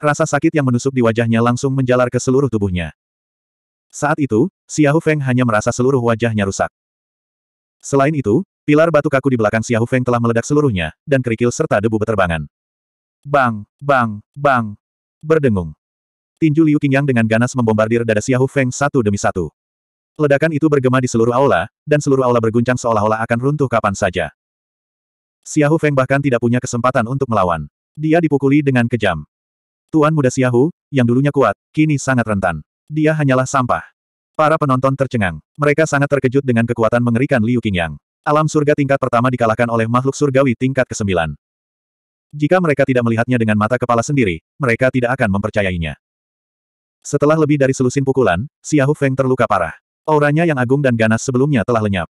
Rasa sakit yang menusuk di wajahnya langsung menjalar ke seluruh tubuhnya. Saat itu, Xiahu Feng hanya merasa seluruh wajahnya rusak. Selain itu, pilar batu kaku di belakang Xiahu Feng telah meledak seluruhnya, dan kerikil serta debu beterbangan. Bang, bang, bang. Berdengung. Tinju Liu Qingyang dengan ganas membombardir dada Xiahu Feng satu demi satu. Ledakan itu bergema di seluruh aula, dan seluruh aula berguncang seolah-olah akan runtuh kapan saja. Xiahu Feng bahkan tidak punya kesempatan untuk melawan. Dia dipukuli dengan kejam. Tuan muda Xiahu, yang dulunya kuat, kini sangat rentan. Dia hanyalah sampah. Para penonton tercengang. Mereka sangat terkejut dengan kekuatan mengerikan Liu Qingyang. Alam surga tingkat pertama dikalahkan oleh makhluk surgawi tingkat ke-9. Jika mereka tidak melihatnya dengan mata kepala sendiri, mereka tidak akan mempercayainya. Setelah lebih dari selusin pukulan, Xiahu Feng terluka parah. Auranya yang agung dan ganas sebelumnya telah lenyap.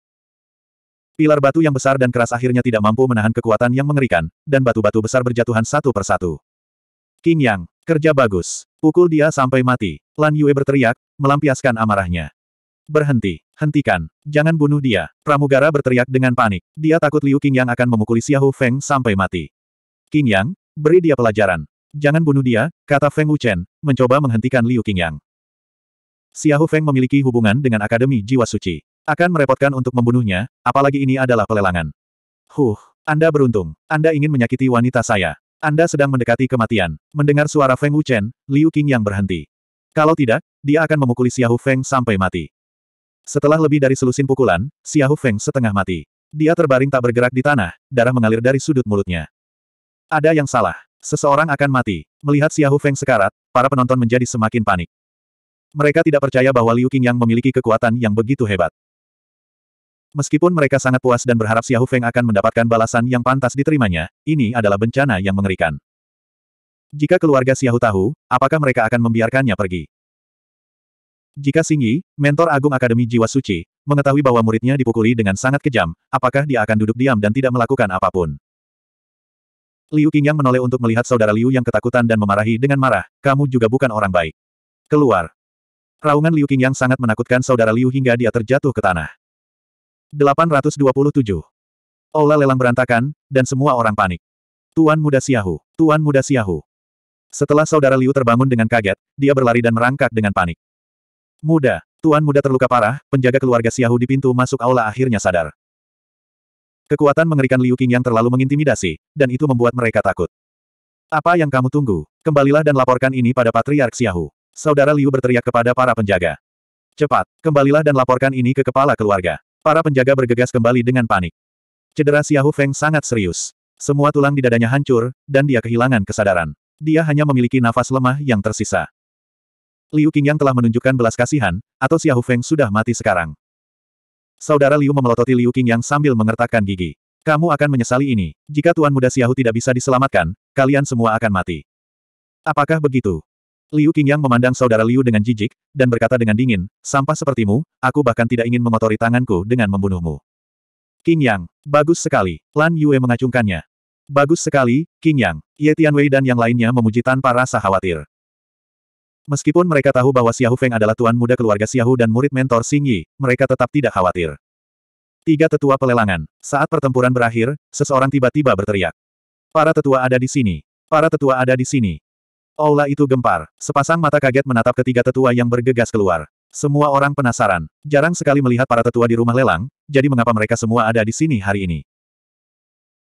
Pilar batu yang besar dan keras akhirnya tidak mampu menahan kekuatan yang mengerikan, dan batu-batu besar berjatuhan satu persatu. King Yang, kerja bagus. Pukul dia sampai mati. Lan Yue berteriak, melampiaskan amarahnya. Berhenti. Hentikan. Jangan bunuh dia. Pramugara berteriak dengan panik. Dia takut Liu King Yang akan memukuli Xiahou Feng sampai mati. King Yang, beri dia pelajaran. Jangan bunuh dia, kata Feng Wuchen, mencoba menghentikan Liu King Yang. Xiahu Feng memiliki hubungan dengan Akademi Jiwa Suci. Akan merepotkan untuk membunuhnya, apalagi ini adalah pelelangan. Huh, Anda beruntung. Anda ingin menyakiti wanita saya. Anda sedang mendekati kematian. Mendengar suara Feng Wuchen, Liu Qing yang berhenti. Kalau tidak, dia akan memukuli Xiahu Feng sampai mati. Setelah lebih dari selusin pukulan, Xiahu Feng setengah mati. Dia terbaring tak bergerak di tanah, darah mengalir dari sudut mulutnya. Ada yang salah. Seseorang akan mati. Melihat Xiahu Feng sekarat, para penonton menjadi semakin panik. Mereka tidak percaya bahwa Liu Qing yang memiliki kekuatan yang begitu hebat. Meskipun mereka sangat puas dan berharap Xiahou Feng akan mendapatkan balasan yang pantas diterimanya, ini adalah bencana yang mengerikan. Jika keluarga Xiahou tahu, apakah mereka akan membiarkannya pergi? Jika Singyi, mentor agung Akademi Jiwa Suci, mengetahui bahwa muridnya dipukuli dengan sangat kejam, apakah dia akan duduk diam dan tidak melakukan apapun? Liu Qingyang menoleh untuk melihat saudara Liu yang ketakutan dan memarahi dengan marah, kamu juga bukan orang baik. Keluar. Raungan Liu Qing yang sangat menakutkan saudara Liu hingga dia terjatuh ke tanah. 827. Aula lelang berantakan, dan semua orang panik. Tuan Muda Siahu, Tuan Muda Siahu. Setelah saudara Liu terbangun dengan kaget, dia berlari dan merangkak dengan panik. Muda, Tuan Muda terluka parah, penjaga keluarga Siahu di pintu masuk aula akhirnya sadar. Kekuatan mengerikan Liu Qing yang terlalu mengintimidasi, dan itu membuat mereka takut. Apa yang kamu tunggu? Kembalilah dan laporkan ini pada Patriark Siahu. Saudara Liu berteriak kepada para penjaga. Cepat, kembalilah dan laporkan ini ke kepala keluarga. Para penjaga bergegas kembali dengan panik. Cedera Xiahu Feng sangat serius. Semua tulang di dadanya hancur, dan dia kehilangan kesadaran. Dia hanya memiliki nafas lemah yang tersisa. Liu yang telah menunjukkan belas kasihan, atau Xiahu Feng sudah mati sekarang. Saudara Liu memelototi Liu Qingyang sambil mengertakkan gigi. Kamu akan menyesali ini. Jika Tuan Muda Xiahu tidak bisa diselamatkan, kalian semua akan mati. Apakah begitu? Liu Qingyang memandang saudara Liu dengan jijik, dan berkata dengan dingin, sampah sepertimu, aku bahkan tidak ingin mengotori tanganku dengan membunuhmu. Qingyang, bagus sekali. Lan Yue mengacungkannya. Bagus sekali, Qingyang. Ye Tianwei dan yang lainnya memuji tanpa rasa khawatir. Meskipun mereka tahu bahwa Xiahu Feng adalah tuan muda keluarga Xiahu dan murid mentor Xing Yi, mereka tetap tidak khawatir. Tiga tetua pelelangan. Saat pertempuran berakhir, seseorang tiba-tiba berteriak. Para tetua ada di sini. Para tetua ada di sini. Aula itu gempar, sepasang mata kaget menatap ketiga tetua yang bergegas keluar. Semua orang penasaran, jarang sekali melihat para tetua di rumah lelang, jadi mengapa mereka semua ada di sini hari ini.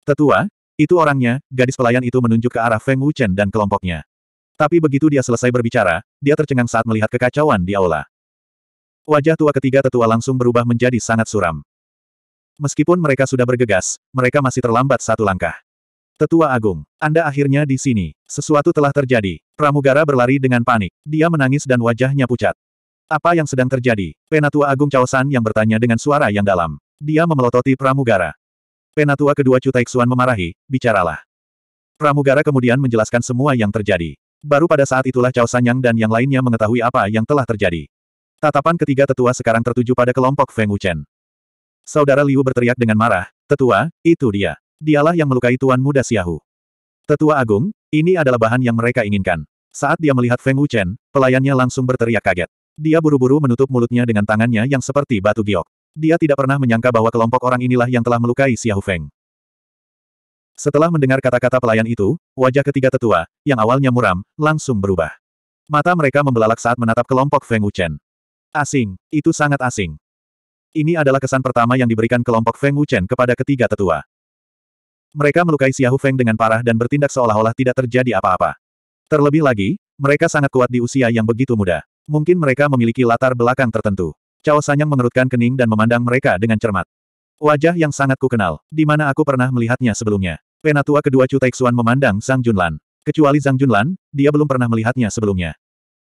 Tetua, itu orangnya, gadis pelayan itu menunjuk ke arah Feng Wuchen dan kelompoknya. Tapi begitu dia selesai berbicara, dia tercengang saat melihat kekacauan di aula. Wajah tua ketiga tetua langsung berubah menjadi sangat suram. Meskipun mereka sudah bergegas, mereka masih terlambat satu langkah. Tetua Agung, Anda akhirnya di sini. Sesuatu telah terjadi. Pramugara berlari dengan panik. Dia menangis dan wajahnya pucat. Apa yang sedang terjadi? Penatua Agung San yang bertanya dengan suara yang dalam. Dia memelototi Pramugara. Penatua kedua Cutai Xuan memarahi, bicaralah. Pramugara kemudian menjelaskan semua yang terjadi. Baru pada saat itulah Cao yang dan yang lainnya mengetahui apa yang telah terjadi. Tatapan ketiga tetua sekarang tertuju pada kelompok Feng Wuchen. Saudara Liu berteriak dengan marah, Tetua, itu dia. Dialah yang melukai Tuan Muda Xiahu. Tetua Agung, ini adalah bahan yang mereka inginkan. Saat dia melihat Feng Wuchen, pelayannya langsung berteriak kaget. Dia buru-buru menutup mulutnya dengan tangannya yang seperti batu giok. Dia tidak pernah menyangka bahwa kelompok orang inilah yang telah melukai Xiahu Feng. Setelah mendengar kata-kata pelayan itu, wajah ketiga tetua, yang awalnya muram, langsung berubah. Mata mereka membelalak saat menatap kelompok Feng Wuchen. Asing, itu sangat asing. Ini adalah kesan pertama yang diberikan kelompok Feng Wuchen kepada ketiga tetua. Mereka melukai Xiahu Feng dengan parah dan bertindak seolah-olah tidak terjadi apa-apa. Terlebih lagi, mereka sangat kuat di usia yang begitu muda. Mungkin mereka memiliki latar belakang tertentu. Cao Sanyang mengerutkan kening dan memandang mereka dengan cermat. Wajah yang sangat kukenal, di mana aku pernah melihatnya sebelumnya. Penatua kedua Chu Taixuan memandang Zhang Junlan. Kecuali Zhang Junlan, dia belum pernah melihatnya sebelumnya.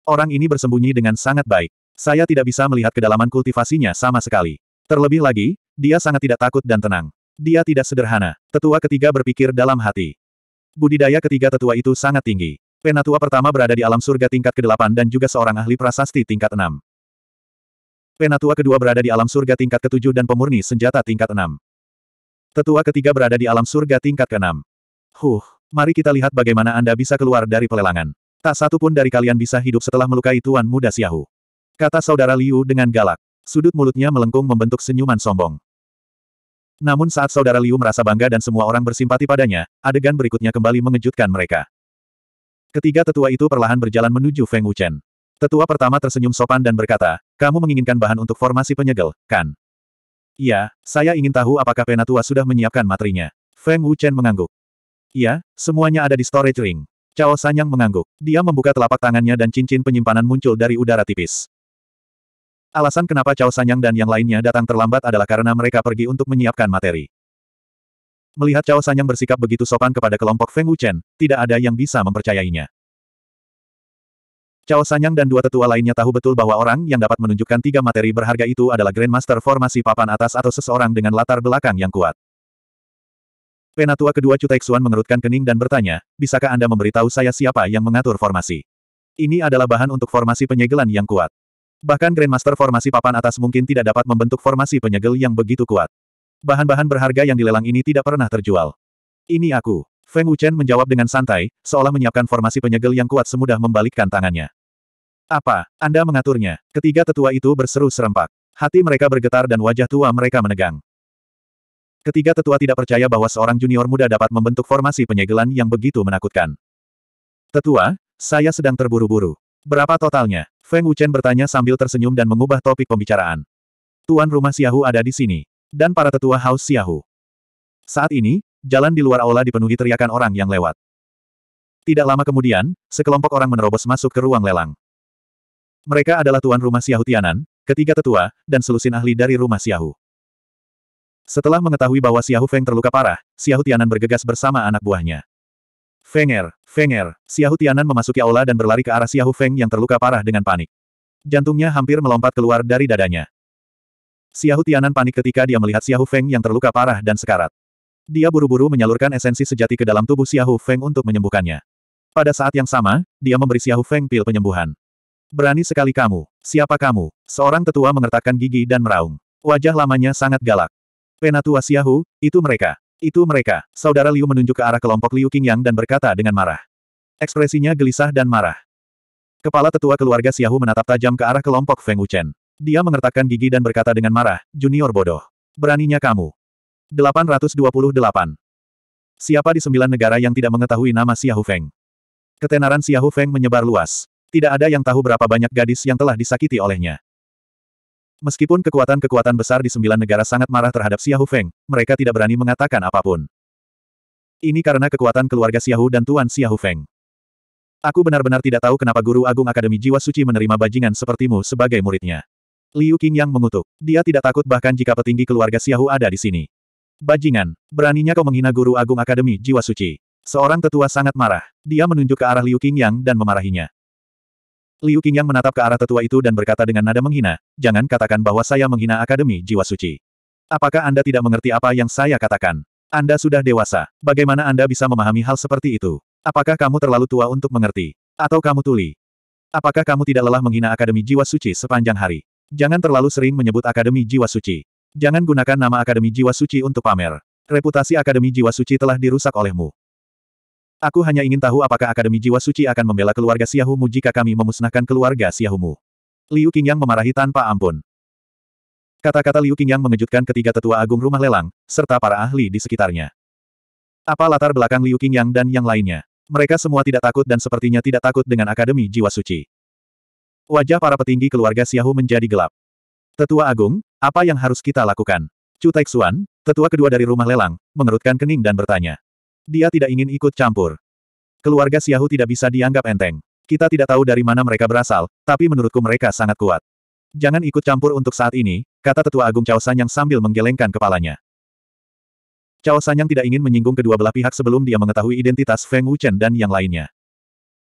Orang ini bersembunyi dengan sangat baik. Saya tidak bisa melihat kedalaman kultivasinya sama sekali. Terlebih lagi, dia sangat tidak takut dan tenang. Dia tidak sederhana. Tetua ketiga berpikir dalam hati. Budidaya ketiga tetua itu sangat tinggi. Penatua pertama berada di alam surga tingkat ke-8 dan juga seorang ahli prasasti tingkat 6. Penatua kedua berada di alam surga tingkat ke-7 dan pemurni senjata tingkat 6. Tetua ketiga berada di alam surga tingkat ke-6. Huh, mari kita lihat bagaimana Anda bisa keluar dari pelelangan. Tak satu pun dari kalian bisa hidup setelah melukai Tuan Muda siahu. Kata saudara Liu dengan galak. Sudut mulutnya melengkung membentuk senyuman sombong. Namun saat saudara Liu merasa bangga dan semua orang bersimpati padanya, adegan berikutnya kembali mengejutkan mereka. Ketiga tetua itu perlahan berjalan menuju Feng Wuchen. Tetua pertama tersenyum sopan dan berkata, kamu menginginkan bahan untuk formasi penyegel, kan? Iya, saya ingin tahu apakah penatua sudah menyiapkan materinya. Feng Wuchen mengangguk. Iya, semuanya ada di storage ring. Cao Sanyang mengangguk. Dia membuka telapak tangannya dan cincin penyimpanan muncul dari udara tipis. Alasan kenapa Cao Sanyang dan yang lainnya datang terlambat adalah karena mereka pergi untuk menyiapkan materi. Melihat Cao Sanyang bersikap begitu sopan kepada kelompok Feng Wuchen, tidak ada yang bisa mempercayainya. Cao Sanyang dan dua tetua lainnya tahu betul bahwa orang yang dapat menunjukkan tiga materi berharga itu adalah Grandmaster formasi papan atas atau seseorang dengan latar belakang yang kuat. Penatua kedua Cutek Xuan mengerutkan kening dan bertanya, bisakah Anda memberitahu saya siapa yang mengatur formasi? Ini adalah bahan untuk formasi penyegelan yang kuat. Bahkan Grandmaster formasi papan atas mungkin tidak dapat membentuk formasi penyegel yang begitu kuat. Bahan-bahan berharga yang dilelang ini tidak pernah terjual. Ini aku. Feng Wuchen menjawab dengan santai, seolah menyiapkan formasi penyegel yang kuat semudah membalikkan tangannya. Apa? Anda mengaturnya. Ketiga tetua itu berseru serempak. Hati mereka bergetar dan wajah tua mereka menegang. Ketiga tetua tidak percaya bahwa seorang junior muda dapat membentuk formasi penyegelan yang begitu menakutkan. Tetua, saya sedang terburu-buru. Berapa totalnya? Feng Wuchen bertanya sambil tersenyum dan mengubah topik pembicaraan. Tuan rumah Xiahu ada di sini. Dan para tetua Haus Xiahu. Saat ini, jalan di luar aula dipenuhi teriakan orang yang lewat. Tidak lama kemudian, sekelompok orang menerobos masuk ke ruang lelang. Mereka adalah tuan rumah Xiahu Tianan, ketiga tetua, dan selusin ahli dari rumah Xiahu. Setelah mengetahui bahwa Xiahu Feng terluka parah, Xiahu Tianan bergegas bersama anak buahnya. Fenger, Fenger, Xiahu Tianan memasuki aula dan berlari ke arah Xiahu Feng yang terluka parah dengan panik. Jantungnya hampir melompat keluar dari dadanya. Xiahu Tianan panik ketika dia melihat Xiahu Feng yang terluka parah dan sekarat. Dia buru-buru menyalurkan esensi sejati ke dalam tubuh Xiahu Feng untuk menyembuhkannya. Pada saat yang sama, dia memberi Xiahu Feng pil penyembuhan. Berani sekali kamu. Siapa kamu? Seorang tetua mengertakkan gigi dan meraung. Wajah lamanya sangat galak. Penatua Xiahu, itu mereka. Itu mereka. Saudara Liu menunjuk ke arah kelompok Liu Qingyang dan berkata dengan marah. Ekspresinya gelisah dan marah. Kepala tetua keluarga Xiahu menatap tajam ke arah kelompok Feng Wuchen. Dia mengertakkan gigi dan berkata dengan marah, Junior bodoh. Beraninya kamu. 828. Siapa di sembilan negara yang tidak mengetahui nama Xiahu Feng? Ketenaran Xiahu Feng menyebar luas. Tidak ada yang tahu berapa banyak gadis yang telah disakiti olehnya. Meskipun kekuatan-kekuatan besar di sembilan negara sangat marah terhadap Xiahu Feng, mereka tidak berani mengatakan apapun. Ini karena kekuatan keluarga Xiahu dan Tuan Xiahu Feng. Aku benar-benar tidak tahu kenapa Guru Agung Akademi Jiwa Suci menerima bajingan sepertimu sebagai muridnya. Liu yang mengutuk. Dia tidak takut bahkan jika petinggi keluarga Xiahu ada di sini. Bajingan, beraninya kau menghina Guru Agung Akademi Jiwa Suci. Seorang tetua sangat marah. Dia menunjuk ke arah Liu Qingyang dan memarahinya. Liu Qingyang menatap ke arah tetua itu dan berkata dengan nada menghina, jangan katakan bahwa saya menghina Akademi Jiwa Suci. Apakah Anda tidak mengerti apa yang saya katakan? Anda sudah dewasa. Bagaimana Anda bisa memahami hal seperti itu? Apakah kamu terlalu tua untuk mengerti? Atau kamu tuli? Apakah kamu tidak lelah menghina Akademi Jiwa Suci sepanjang hari? Jangan terlalu sering menyebut Akademi Jiwa Suci. Jangan gunakan nama Akademi Jiwa Suci untuk pamer. Reputasi Akademi Jiwa Suci telah dirusak olehmu. Aku hanya ingin tahu apakah Akademi Jiwa Suci akan membela keluarga Siahumu jika kami memusnahkan keluarga Siahumu. Liu Qingyang memarahi tanpa ampun. Kata-kata Liu Qingyang mengejutkan ketiga tetua agung rumah lelang, serta para ahli di sekitarnya. Apa latar belakang Liu Qingyang dan yang lainnya? Mereka semua tidak takut dan sepertinya tidak takut dengan Akademi Jiwa Suci. Wajah para petinggi keluarga Siahu menjadi gelap. Tetua Agung, apa yang harus kita lakukan? Chu Taixuan, tetua kedua dari rumah lelang, mengerutkan kening dan bertanya. Dia tidak ingin ikut campur. Keluarga Xiahu tidak bisa dianggap enteng. Kita tidak tahu dari mana mereka berasal, tapi menurutku mereka sangat kuat. Jangan ikut campur untuk saat ini, kata Tetua Agung Cao Sanyang sambil menggelengkan kepalanya. Cao Sanyang tidak ingin menyinggung kedua belah pihak sebelum dia mengetahui identitas Feng Wuchen dan yang lainnya.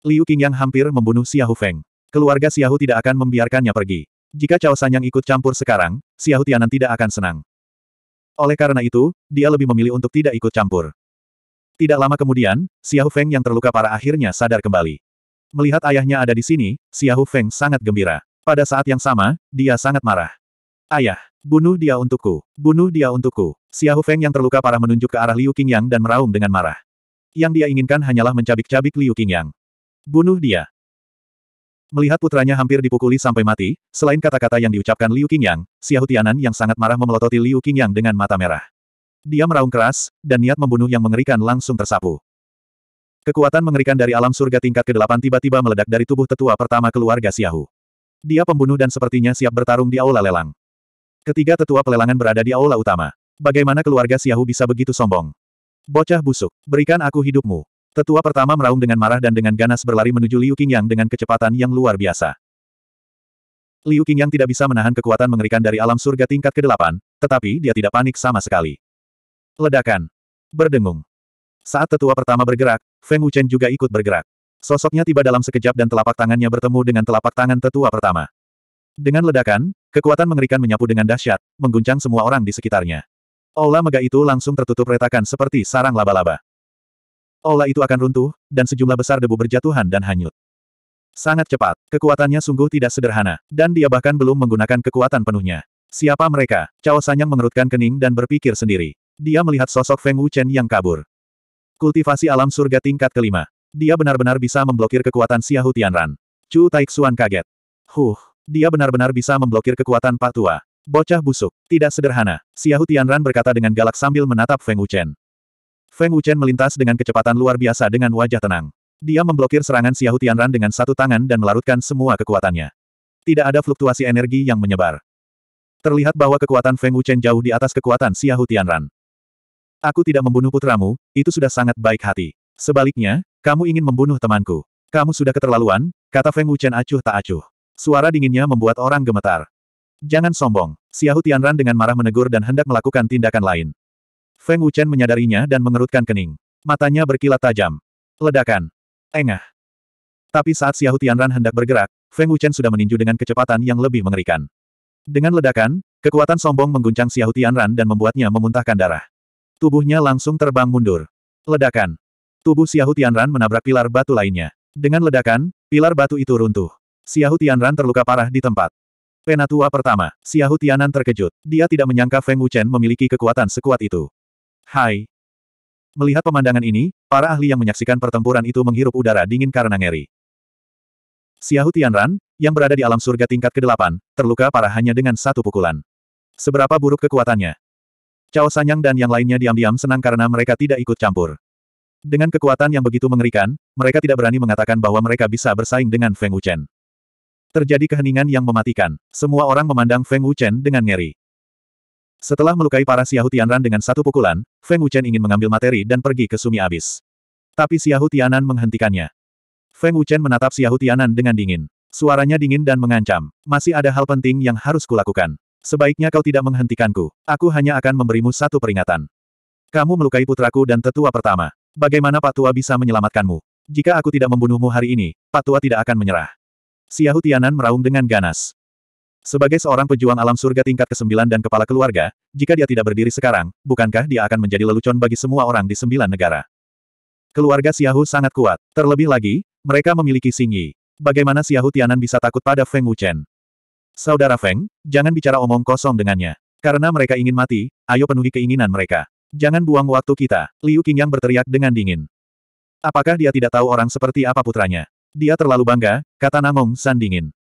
Liu yang hampir membunuh Xiahu Feng. Keluarga Xiahu tidak akan membiarkannya pergi. Jika Cao Sanyang ikut campur sekarang, Xiahu Tianan tidak akan senang. Oleh karena itu, dia lebih memilih untuk tidak ikut campur. Tidak lama kemudian, Xiahu Feng yang terluka parah akhirnya sadar kembali. Melihat ayahnya ada di sini, Xiahu Feng sangat gembira. Pada saat yang sama, dia sangat marah. Ayah, bunuh dia untukku, bunuh dia untukku. Xiahu Feng yang terluka parah menunjuk ke arah Liu Qingyang dan meraung dengan marah. Yang dia inginkan hanyalah mencabik-cabik Liu Qingyang. Bunuh dia. Melihat putranya hampir dipukuli sampai mati, selain kata-kata yang diucapkan Liu Qingyang, Xiahu Tianan yang sangat marah memelototi Liu Qingyang dengan mata merah. Dia meraung keras, dan niat membunuh yang mengerikan langsung tersapu. Kekuatan mengerikan dari alam surga tingkat ke-8 tiba-tiba meledak dari tubuh tetua pertama keluarga siahu. Dia pembunuh dan sepertinya siap bertarung di aula lelang. Ketiga tetua pelelangan berada di aula utama. Bagaimana keluarga siahu bisa begitu sombong? Bocah busuk, berikan aku hidupmu. Tetua pertama meraung dengan marah dan dengan ganas berlari menuju Liu Qingyang dengan kecepatan yang luar biasa. Liu Qingyang tidak bisa menahan kekuatan mengerikan dari alam surga tingkat ke-8, tetapi dia tidak panik sama sekali. Ledakan. Berdengung. Saat tetua pertama bergerak, Feng Wuchen juga ikut bergerak. Sosoknya tiba dalam sekejap dan telapak tangannya bertemu dengan telapak tangan tetua pertama. Dengan ledakan, kekuatan mengerikan menyapu dengan dahsyat, mengguncang semua orang di sekitarnya. Aula mega itu langsung tertutup retakan seperti sarang laba-laba. Aula itu akan runtuh, dan sejumlah besar debu berjatuhan dan hanyut. Sangat cepat, kekuatannya sungguh tidak sederhana, dan dia bahkan belum menggunakan kekuatan penuhnya. Siapa mereka? Cao Sanyang mengerutkan kening dan berpikir sendiri. Dia melihat sosok Feng Wuchen yang kabur. Kultivasi alam surga tingkat kelima. Dia benar-benar bisa memblokir kekuatan Xiahu Tianran. Chu Taixuan kaget. Huh, dia benar-benar bisa memblokir kekuatan Pak Tua. Bocah busuk, tidak sederhana, Xiahu Tianran berkata dengan galak sambil menatap Feng Wuchen. Feng Wuchen melintas dengan kecepatan luar biasa dengan wajah tenang. Dia memblokir serangan Xiahu Tianran dengan satu tangan dan melarutkan semua kekuatannya. Tidak ada fluktuasi energi yang menyebar. Terlihat bahwa kekuatan Feng Wuchen jauh di atas kekuatan Xiahu Tianran. Aku tidak membunuh putramu, itu sudah sangat baik hati. Sebaliknya, kamu ingin membunuh temanku. Kamu sudah keterlaluan, kata Feng Wuchen acuh tak acuh. Suara dinginnya membuat orang gemetar. Jangan sombong. Xiahu Tianran dengan marah menegur dan hendak melakukan tindakan lain. Feng Wuchen menyadarinya dan mengerutkan kening. Matanya berkilat tajam. Ledakan. Engah. Tapi saat Xiahu Tianran hendak bergerak, Feng Wuchen sudah meninju dengan kecepatan yang lebih mengerikan. Dengan ledakan, kekuatan sombong mengguncang Xiahu Tianran dan membuatnya memuntahkan darah. Tubuhnya langsung terbang mundur. Ledakan. Tubuh Xiahu Tianran menabrak pilar batu lainnya. Dengan ledakan, pilar batu itu runtuh. Xiahu Tianran terluka parah di tempat. Penatua pertama, Xiahu Tianan terkejut. Dia tidak menyangka Feng Wuchen memiliki kekuatan sekuat itu. Hai. Melihat pemandangan ini, para ahli yang menyaksikan pertempuran itu menghirup udara dingin karena ngeri. Xiahu Tianran, yang berada di alam surga tingkat ke-8, terluka parah hanya dengan satu pukulan. Seberapa buruk kekuatannya? Cao Sanyang dan yang lainnya diam-diam senang karena mereka tidak ikut campur. Dengan kekuatan yang begitu mengerikan, mereka tidak berani mengatakan bahwa mereka bisa bersaing dengan Feng Wuchen. Terjadi keheningan yang mematikan. Semua orang memandang Feng Wuchen dengan ngeri. Setelah melukai para Xiahu Tianran dengan satu pukulan, Feng Wuchen ingin mengambil materi dan pergi ke Sumi Abis. Tapi Xiahu Tianan menghentikannya. Feng Wuchen menatap Xiahu Tianan dengan dingin. Suaranya dingin dan mengancam. Masih ada hal penting yang harus kulakukan. Sebaiknya kau tidak menghentikanku. Aku hanya akan memberimu satu peringatan. Kamu melukai putraku dan tetua pertama. Bagaimana Pak Tua bisa menyelamatkanmu? Jika aku tidak membunuhmu hari ini, Pak Tua tidak akan menyerah. Siahu Tianan meraung dengan ganas. Sebagai seorang pejuang alam surga tingkat ke-9 dan kepala keluarga, jika dia tidak berdiri sekarang, bukankah dia akan menjadi lelucon bagi semua orang di sembilan negara? Keluarga Siahu sangat kuat. Terlebih lagi, mereka memiliki singi. Bagaimana Siahu Tianan bisa takut pada Feng Wuchen? Saudara Feng, jangan bicara omong kosong dengannya. Karena mereka ingin mati, ayo penuhi keinginan mereka. Jangan buang waktu kita, Liu Qingyang berteriak dengan dingin. Apakah dia tidak tahu orang seperti apa putranya? Dia terlalu bangga, kata Namong San dingin.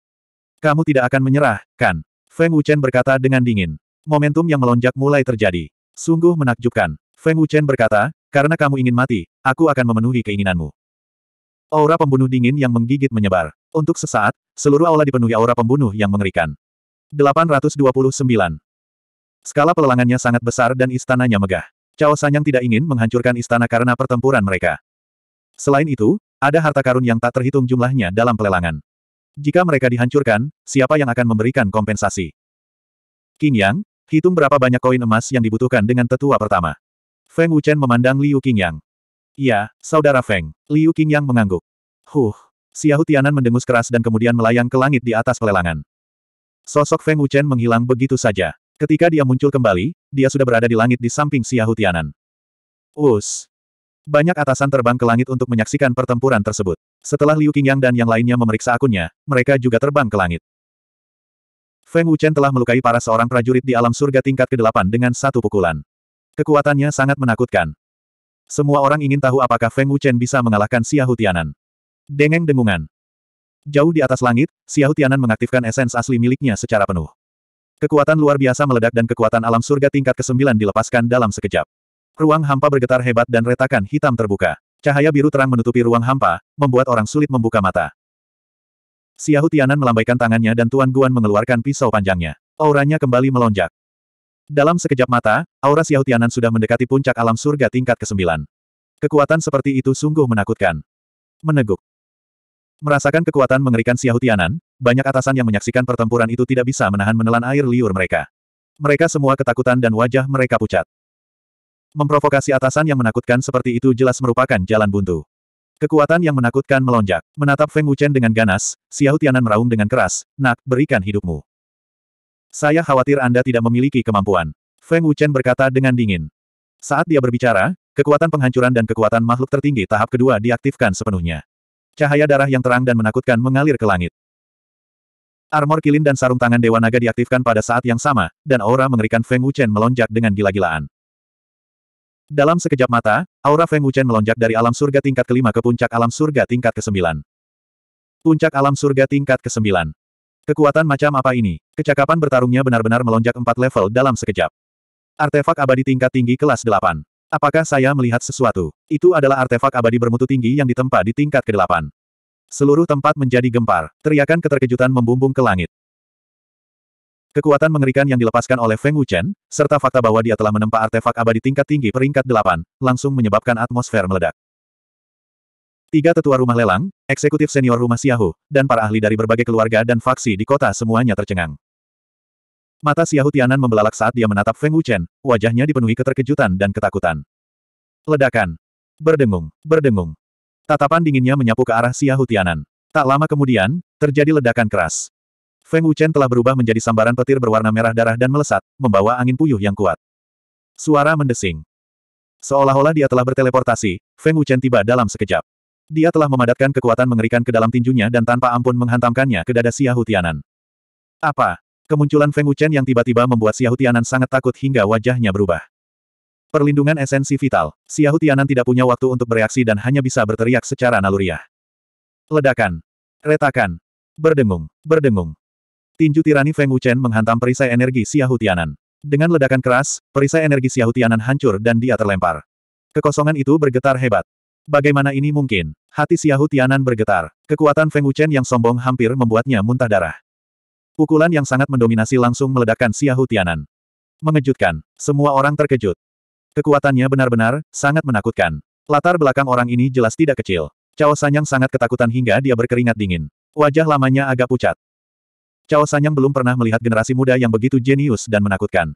Kamu tidak akan menyerah, kan? Feng Wuchen berkata dengan dingin. Momentum yang melonjak mulai terjadi. Sungguh menakjubkan. Feng Wuchen berkata, karena kamu ingin mati, aku akan memenuhi keinginanmu. Aura pembunuh dingin yang menggigit menyebar. Untuk sesaat, seluruh aula dipenuhi aura pembunuh yang mengerikan. 829. Skala pelelangannya sangat besar dan istananya megah. Cao Sanyang tidak ingin menghancurkan istana karena pertempuran mereka. Selain itu, ada harta karun yang tak terhitung jumlahnya dalam pelelangan. Jika mereka dihancurkan, siapa yang akan memberikan kompensasi? King Yang, hitung berapa banyak koin emas yang dibutuhkan dengan tetua pertama. Feng Wuchen memandang Liu King Yang. Ya, saudara Feng. Liu King Yang mengangguk. Huh, Xiahu Tianan mendengus keras dan kemudian melayang ke langit di atas pelelangan. Sosok Feng Wuchen menghilang begitu saja. Ketika dia muncul kembali, dia sudah berada di langit di samping Xiahu Tianan. Us. Banyak atasan terbang ke langit untuk menyaksikan pertempuran tersebut. Setelah Liu Qingyang dan yang lainnya memeriksa akunnya, mereka juga terbang ke langit. Feng Wuchen telah melukai para seorang prajurit di alam surga tingkat ke-8 dengan satu pukulan. Kekuatannya sangat menakutkan. Semua orang ingin tahu apakah Feng Wuchen bisa mengalahkan Xiahu Tianan. Dengeng-dengungan. Jauh di atas langit, Xiao Tianan mengaktifkan esens asli miliknya secara penuh. Kekuatan luar biasa meledak dan kekuatan alam surga tingkat ke-9 dilepaskan dalam sekejap. Ruang hampa bergetar hebat dan retakan hitam terbuka. Cahaya biru terang menutupi ruang hampa, membuat orang sulit membuka mata. Xiao Tianan melambaikan tangannya dan Tuan Guan mengeluarkan pisau panjangnya. Auranya kembali melonjak. Dalam sekejap mata, aura Xiao Tianan sudah mendekati puncak alam surga tingkat ke-9. Kekuatan seperti itu sungguh menakutkan. Meneguk. Merasakan kekuatan mengerikan Siahutianan, banyak atasan yang menyaksikan pertempuran itu tidak bisa menahan menelan air liur mereka. Mereka semua ketakutan dan wajah mereka pucat. Memprovokasi atasan yang menakutkan seperti itu jelas merupakan jalan buntu. Kekuatan yang menakutkan melonjak. Menatap Feng Wuchen dengan ganas, Xiao Tianan meraung dengan keras, Nak, berikan hidupmu. Saya khawatir Anda tidak memiliki kemampuan. Feng Wuchen berkata dengan dingin. Saat dia berbicara, kekuatan penghancuran dan kekuatan makhluk tertinggi tahap kedua diaktifkan sepenuhnya. Cahaya darah yang terang dan menakutkan mengalir ke langit. Armor kilin dan sarung tangan Dewa Naga diaktifkan pada saat yang sama, dan aura mengerikan Feng Wuchen melonjak dengan gila-gilaan. Dalam sekejap mata, aura Feng Wuchen melonjak dari alam surga tingkat kelima ke puncak alam surga tingkat kesembilan. Puncak alam surga tingkat kesembilan. Kekuatan macam apa ini? Kecakapan bertarungnya benar-benar melonjak empat level dalam sekejap. Artefak abadi tingkat tinggi kelas delapan. Apakah saya melihat sesuatu? Itu adalah artefak abadi bermutu tinggi yang ditempa di tingkat ke-8. Seluruh tempat menjadi gempar, teriakan keterkejutan membumbung ke langit. Kekuatan mengerikan yang dilepaskan oleh Feng Wuchen, serta fakta bahwa dia telah menempa artefak abadi tingkat tinggi peringkat 8, langsung menyebabkan atmosfer meledak. Tiga tetua rumah lelang, eksekutif senior rumah Siahu, dan para ahli dari berbagai keluarga dan faksi di kota semuanya tercengang. Mata Xiahu Tianan membelalak saat dia menatap Feng Wuchen, wajahnya dipenuhi keterkejutan dan ketakutan. Ledakan. Berdengung, berdengung. Tatapan dinginnya menyapu ke arah Xiahu Tianan. Tak lama kemudian, terjadi ledakan keras. Feng Wuchen telah berubah menjadi sambaran petir berwarna merah darah dan melesat, membawa angin puyuh yang kuat. Suara mendesing. Seolah-olah dia telah berteleportasi, Feng Wuchen tiba dalam sekejap. Dia telah memadatkan kekuatan mengerikan ke dalam tinjunya dan tanpa ampun menghantamkannya ke dada Xiahu Tianan. Apa? Kemunculan Feng Wuchen yang tiba-tiba membuat Xiahou Tianan sangat takut hingga wajahnya berubah. Perlindungan esensi vital, Xiahou Tianan tidak punya waktu untuk bereaksi dan hanya bisa berteriak secara naluriah. Ledakan. Retakan. Berdengung. Berdengung. Tinju tirani Feng Wuchen menghantam perisai energi Xiahou Tianan. Dengan ledakan keras, perisai energi Xiahou Tianan hancur dan dia terlempar. Kekosongan itu bergetar hebat. Bagaimana ini mungkin? Hati Xiahou Tianan bergetar. Kekuatan Feng Wuchen yang sombong hampir membuatnya muntah darah. Pukulan yang sangat mendominasi langsung meledakkan Xiahu Tianan. Mengejutkan, semua orang terkejut. Kekuatannya benar-benar, sangat menakutkan. Latar belakang orang ini jelas tidak kecil. Cao Sanyang sangat ketakutan hingga dia berkeringat dingin. Wajah lamanya agak pucat. Cao Sanyang belum pernah melihat generasi muda yang begitu jenius dan menakutkan.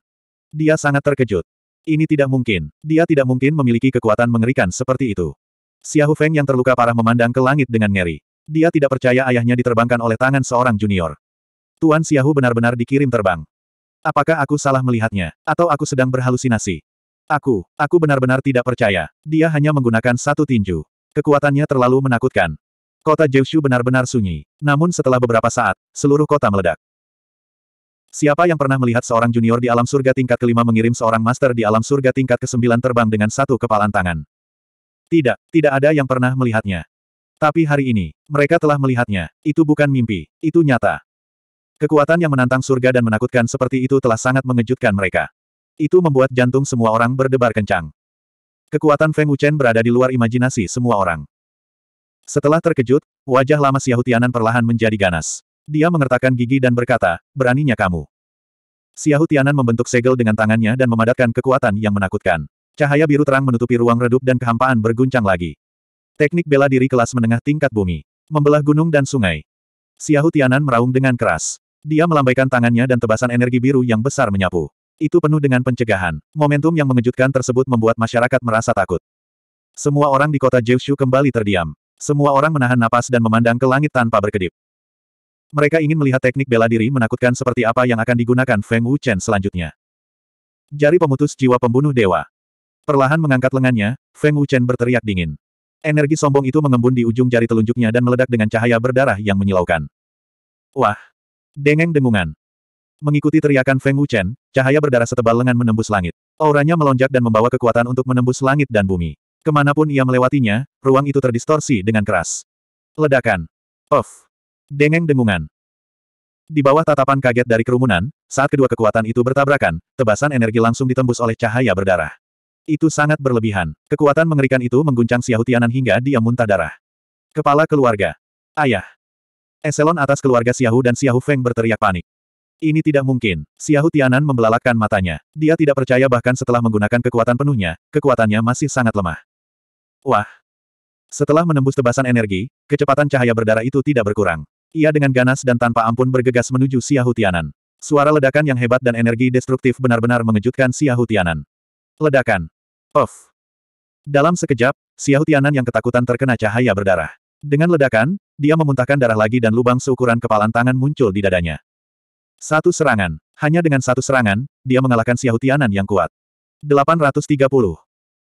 Dia sangat terkejut. Ini tidak mungkin. Dia tidak mungkin memiliki kekuatan mengerikan seperti itu. Xiahu Feng yang terluka parah memandang ke langit dengan ngeri. Dia tidak percaya ayahnya diterbangkan oleh tangan seorang junior. Tuan Xiahu benar-benar dikirim terbang. Apakah aku salah melihatnya, atau aku sedang berhalusinasi? Aku, aku benar-benar tidak percaya. Dia hanya menggunakan satu tinju. Kekuatannya terlalu menakutkan. Kota Jiushu benar-benar sunyi. Namun setelah beberapa saat, seluruh kota meledak. Siapa yang pernah melihat seorang junior di alam surga tingkat kelima mengirim seorang master di alam surga tingkat kesembilan terbang dengan satu kepalan tangan? Tidak, tidak ada yang pernah melihatnya. Tapi hari ini, mereka telah melihatnya. Itu bukan mimpi, itu nyata. Kekuatan yang menantang surga dan menakutkan seperti itu telah sangat mengejutkan mereka. Itu membuat jantung semua orang berdebar kencang. Kekuatan Feng Wuchen berada di luar imajinasi semua orang. Setelah terkejut, wajah lama Siahutianan perlahan menjadi ganas. Dia mengertakkan gigi dan berkata, beraninya kamu. Siahutianan membentuk segel dengan tangannya dan memadatkan kekuatan yang menakutkan. Cahaya biru terang menutupi ruang redup dan kehampaan berguncang lagi. Teknik bela diri kelas menengah tingkat bumi. Membelah gunung dan sungai. Siahutianan meraung dengan keras. Dia melambaikan tangannya dan tebasan energi biru yang besar menyapu. Itu penuh dengan pencegahan. Momentum yang mengejutkan tersebut membuat masyarakat merasa takut. Semua orang di kota Jiushu kembali terdiam. Semua orang menahan napas dan memandang ke langit tanpa berkedip. Mereka ingin melihat teknik bela diri menakutkan seperti apa yang akan digunakan Feng Wu Chen selanjutnya. Jari pemutus jiwa pembunuh dewa. Perlahan mengangkat lengannya, Feng Wu Chen berteriak dingin. Energi sombong itu mengembun di ujung jari telunjuknya dan meledak dengan cahaya berdarah yang menyilaukan. Wah, Dengeng dengungan. Mengikuti teriakan Feng Wuchen, cahaya berdarah setebal lengan menembus langit. Auranya melonjak dan membawa kekuatan untuk menembus langit dan bumi. Kemanapun ia melewatinya, ruang itu terdistorsi dengan keras. Ledakan. Of. Dengeng dengungan. Di bawah tatapan kaget dari kerumunan, saat kedua kekuatan itu bertabrakan, tebasan energi langsung ditembus oleh cahaya berdarah. Itu sangat berlebihan. Kekuatan mengerikan itu mengguncang Tianan hingga dia muntah darah. Kepala keluarga. Ayah. Eselon atas keluarga Xiahu dan Xiahu Feng berteriak panik. Ini tidak mungkin. Xiahu Tianan membelalakkan matanya. Dia tidak percaya bahkan setelah menggunakan kekuatan penuhnya, kekuatannya masih sangat lemah. Wah! Setelah menembus tebasan energi, kecepatan cahaya berdarah itu tidak berkurang. Ia dengan ganas dan tanpa ampun bergegas menuju Xiahu Tianan. Suara ledakan yang hebat dan energi destruktif benar-benar mengejutkan Xiahu Tianan. Ledakan. Off. Dalam sekejap, Xiahu Tianan yang ketakutan terkena cahaya berdarah. Dengan ledakan, dia memuntahkan darah lagi dan lubang seukuran kepalan tangan muncul di dadanya. Satu serangan. Hanya dengan satu serangan, dia mengalahkan Xiahou Tianan yang kuat. 830.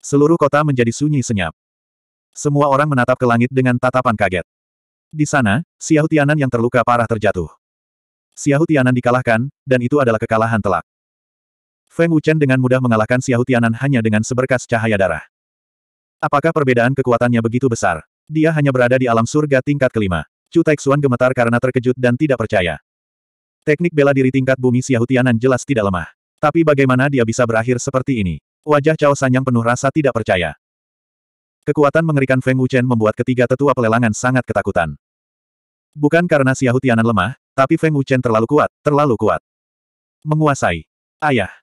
Seluruh kota menjadi sunyi senyap. Semua orang menatap ke langit dengan tatapan kaget. Di sana, Xiahou Tianan yang terluka parah terjatuh. Xiahou Tianan dikalahkan, dan itu adalah kekalahan telak. Feng Wuchen dengan mudah mengalahkan Xiahou Tianan hanya dengan seberkas cahaya darah. Apakah perbedaan kekuatannya begitu besar? Dia hanya berada di alam surga tingkat kelima. Chu Taixuan gemetar karena terkejut dan tidak percaya. Teknik bela diri tingkat bumi Xiahutianan jelas tidak lemah. Tapi bagaimana dia bisa berakhir seperti ini? Wajah Cao yang penuh rasa tidak percaya. Kekuatan mengerikan Feng Wuchen membuat ketiga tetua pelelangan sangat ketakutan. Bukan karena Xiahutianan lemah, tapi Feng Wuchen terlalu kuat, terlalu kuat. Menguasai. Ayah.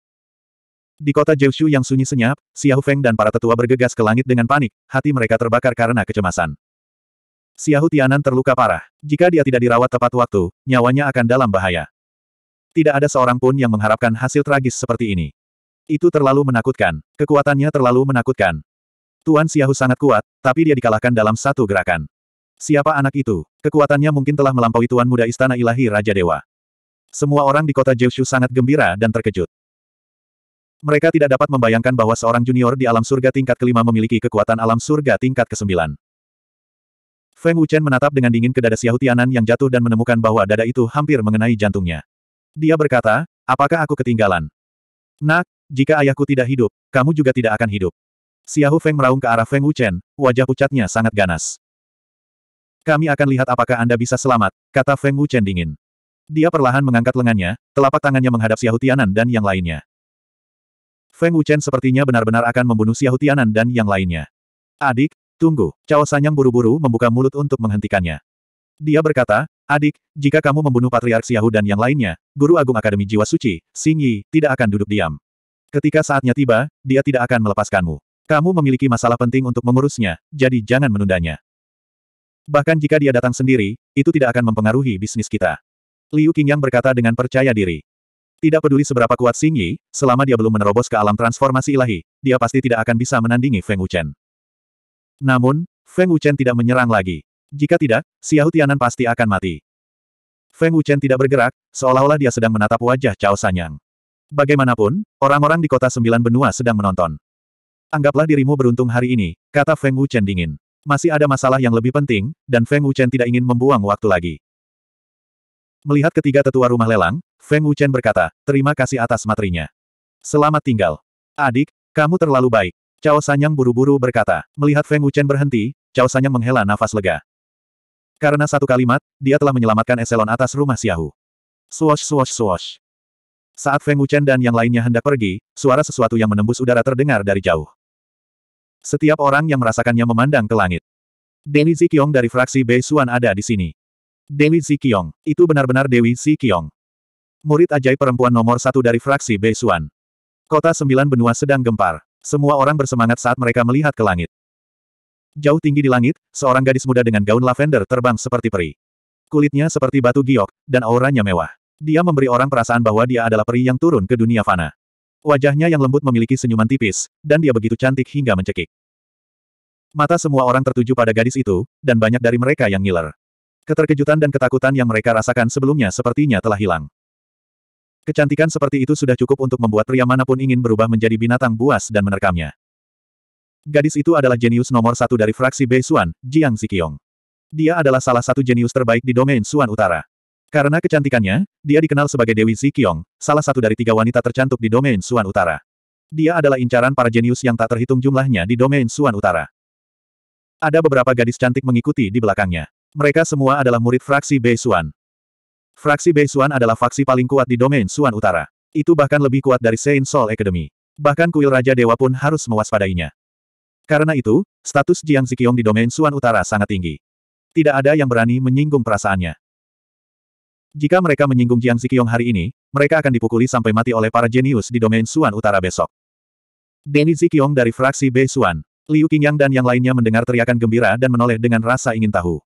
Di kota Jiushu yang sunyi senyap, Xiahu Feng dan para tetua bergegas ke langit dengan panik, hati mereka terbakar karena kecemasan. Xiahu Tianan terluka parah. Jika dia tidak dirawat tepat waktu, nyawanya akan dalam bahaya. Tidak ada seorang pun yang mengharapkan hasil tragis seperti ini. Itu terlalu menakutkan. Kekuatannya terlalu menakutkan. Tuan Xiahu sangat kuat, tapi dia dikalahkan dalam satu gerakan. Siapa anak itu? Kekuatannya mungkin telah melampaui Tuan Muda Istana Ilahi Raja Dewa. Semua orang di kota Jiushu sangat gembira dan terkejut. Mereka tidak dapat membayangkan bahwa seorang junior di alam surga tingkat kelima memiliki kekuatan alam surga tingkat kesembilan. Feng Wuchen menatap dengan dingin ke dada Xiao Tianan yang jatuh dan menemukan bahwa dada itu hampir mengenai jantungnya. Dia berkata, apakah aku ketinggalan? Nak, jika ayahku tidak hidup, kamu juga tidak akan hidup. Xiao Feng meraung ke arah Feng Wuchen, wajah pucatnya sangat ganas. Kami akan lihat apakah Anda bisa selamat, kata Feng Wuchen dingin. Dia perlahan mengangkat lengannya, telapak tangannya menghadap Xiao Tianan dan yang lainnya. Feng Wuchen sepertinya benar-benar akan membunuh Xiahou Tianan dan yang lainnya. Adik, tunggu, Cao Sanyang buru-buru membuka mulut untuk menghentikannya. Dia berkata, adik, jika kamu membunuh Patriark Xiahou dan yang lainnya, Guru Agung Akademi Jiwa Suci, Xing Yi, tidak akan duduk diam. Ketika saatnya tiba, dia tidak akan melepaskanmu. Kamu memiliki masalah penting untuk mengurusnya, jadi jangan menundanya. Bahkan jika dia datang sendiri, itu tidak akan mempengaruhi bisnis kita. Liu Qingyang berkata dengan percaya diri. Tidak peduli seberapa kuat Xing Yi, selama dia belum menerobos ke alam transformasi ilahi, dia pasti tidak akan bisa menandingi Feng Wuchen. Namun, Feng Wuchen tidak menyerang lagi. Jika tidak, Xiao Tianan pasti akan mati. Feng Wuchen tidak bergerak, seolah-olah dia sedang menatap wajah Cao Sanyang. Bagaimanapun, orang-orang di kota sembilan benua sedang menonton. Anggaplah dirimu beruntung hari ini, kata Feng Wuchen dingin. Masih ada masalah yang lebih penting, dan Feng Wuchen tidak ingin membuang waktu lagi. Melihat ketiga tetua rumah lelang, Feng Wuchen berkata, terima kasih atas materinya. Selamat tinggal. Adik, kamu terlalu baik. Cao Sanyang buru-buru berkata. Melihat Feng Wuchen berhenti, Cao Sanyang menghela nafas lega. Karena satu kalimat, dia telah menyelamatkan eselon atas rumah Xiahu. Swash swash swash. Saat Feng Wuchen dan yang lainnya hendak pergi, suara sesuatu yang menembus udara terdengar dari jauh. Setiap orang yang merasakannya memandang ke langit. Deni Zikyong dari fraksi Bei Suan ada di sini. Dewi Zikyong, itu benar-benar Dewi Zikyong. Murid ajaib perempuan nomor satu dari fraksi Beisuan. Kota sembilan benua sedang gempar. Semua orang bersemangat saat mereka melihat ke langit. Jauh tinggi di langit, seorang gadis muda dengan gaun lavender terbang seperti peri. Kulitnya seperti batu giok, dan auranya mewah. Dia memberi orang perasaan bahwa dia adalah peri yang turun ke dunia fana. Wajahnya yang lembut memiliki senyuman tipis, dan dia begitu cantik hingga mencekik. Mata semua orang tertuju pada gadis itu, dan banyak dari mereka yang ngiler. Keterkejutan dan ketakutan yang mereka rasakan sebelumnya sepertinya telah hilang. Kecantikan seperti itu sudah cukup untuk membuat pria manapun ingin berubah menjadi binatang buas dan menerkamnya. Gadis itu adalah jenius nomor satu dari fraksi Bei Xuan, Jiang Zikiong. Dia adalah salah satu jenius terbaik di domain Suan Utara. Karena kecantikannya, dia dikenal sebagai Dewi Zikiong, salah satu dari tiga wanita tercantik di domain Suan Utara. Dia adalah incaran para jenius yang tak terhitung jumlahnya di domain Suan Utara. Ada beberapa gadis cantik mengikuti di belakangnya. Mereka semua adalah murid fraksi Bei Beisuan. Fraksi Bei Beisuan adalah faksi paling kuat di domain Suan Utara. Itu bahkan lebih kuat dari Saint Soul Academy. Bahkan kuil Raja Dewa pun harus mewaspadainya. Karena itu, status Jiang Zikiong di domain Suan Utara sangat tinggi. Tidak ada yang berani menyinggung perasaannya. Jika mereka menyinggung Jiang Zikiong hari ini, mereka akan dipukuli sampai mati oleh para jenius di domain Suan Utara besok. Deni Zikiong dari fraksi Bei Suan, Liu Qingyang dan yang lainnya mendengar teriakan gembira dan menoleh dengan rasa ingin tahu.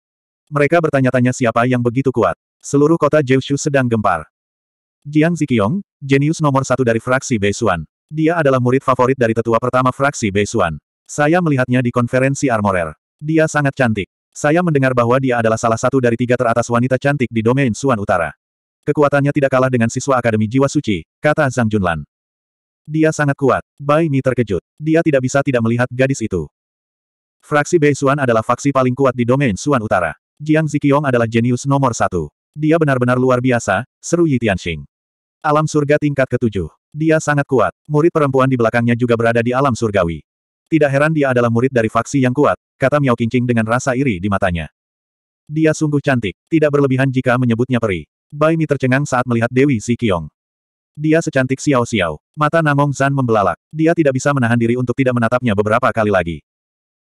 Mereka bertanya-tanya siapa yang begitu kuat. Seluruh kota Jiushu sedang gempar. Jiang Ziqiong, jenius nomor satu dari fraksi Beisuan. Dia adalah murid favorit dari tetua pertama fraksi Beisuan. Saya melihatnya di konferensi Armorer. Dia sangat cantik. Saya mendengar bahwa dia adalah salah satu dari tiga teratas wanita cantik di domain Suan Utara. Kekuatannya tidak kalah dengan siswa Akademi Jiwa Suci, kata Zhang Junlan. Dia sangat kuat. Bai Mi terkejut. Dia tidak bisa tidak melihat gadis itu. Fraksi Beisuan adalah faksi paling kuat di domain Suan Utara. Jiang Zikiong adalah jenius nomor satu. Dia benar-benar luar biasa, seru Yi Tianxing. Alam surga tingkat ketujuh. Dia sangat kuat. Murid perempuan di belakangnya juga berada di alam surgawi. Tidak heran dia adalah murid dari faksi yang kuat, kata Miao Qingqing dengan rasa iri di matanya. Dia sungguh cantik, tidak berlebihan jika menyebutnya peri. Bai Mi tercengang saat melihat Dewi Ziqiong. Dia secantik Xiao Xiao. Mata Namong Zan membelalak. Dia tidak bisa menahan diri untuk tidak menatapnya beberapa kali lagi.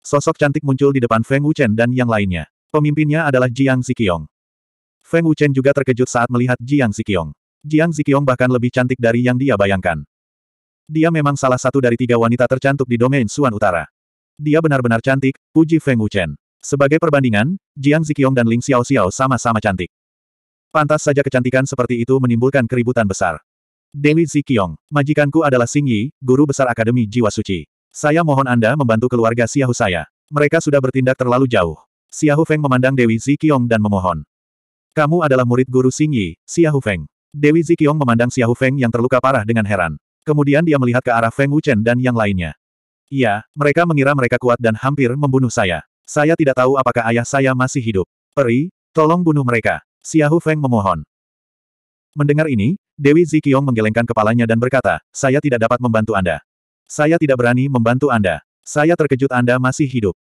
Sosok cantik muncul di depan Feng Wuchen dan yang lainnya. Pemimpinnya adalah Jiang Zikiong. Feng Wuchen juga terkejut saat melihat Jiang Zikiong. Jiang Zikiong bahkan lebih cantik dari yang dia bayangkan. Dia memang salah satu dari tiga wanita tercantik di domain Suan Utara. Dia benar-benar cantik, puji Feng Wuchen. Sebagai perbandingan, Jiang Zikiong dan Ling Xiao Xiao sama-sama cantik. Pantas saja kecantikan seperti itu menimbulkan keributan besar. Dewi Zikiong, majikanku adalah Xing Yi, guru besar Akademi Jiwa Suci. Saya mohon Anda membantu keluarga Xiahu saya. Mereka sudah bertindak terlalu jauh. Xiahu Feng memandang Dewi Zikiong dan memohon. Kamu adalah murid guru Xingyi, Xiahu Feng. Dewi Zikiong memandang Xiahu Feng yang terluka parah dengan heran. Kemudian dia melihat ke arah Feng Wuchen dan yang lainnya. Iya, mereka mengira mereka kuat dan hampir membunuh saya. Saya tidak tahu apakah ayah saya masih hidup. Peri, tolong bunuh mereka. Xiahu Feng memohon. Mendengar ini, Dewi Zikiong menggelengkan kepalanya dan berkata, saya tidak dapat membantu Anda. Saya tidak berani membantu Anda. Saya terkejut Anda masih hidup.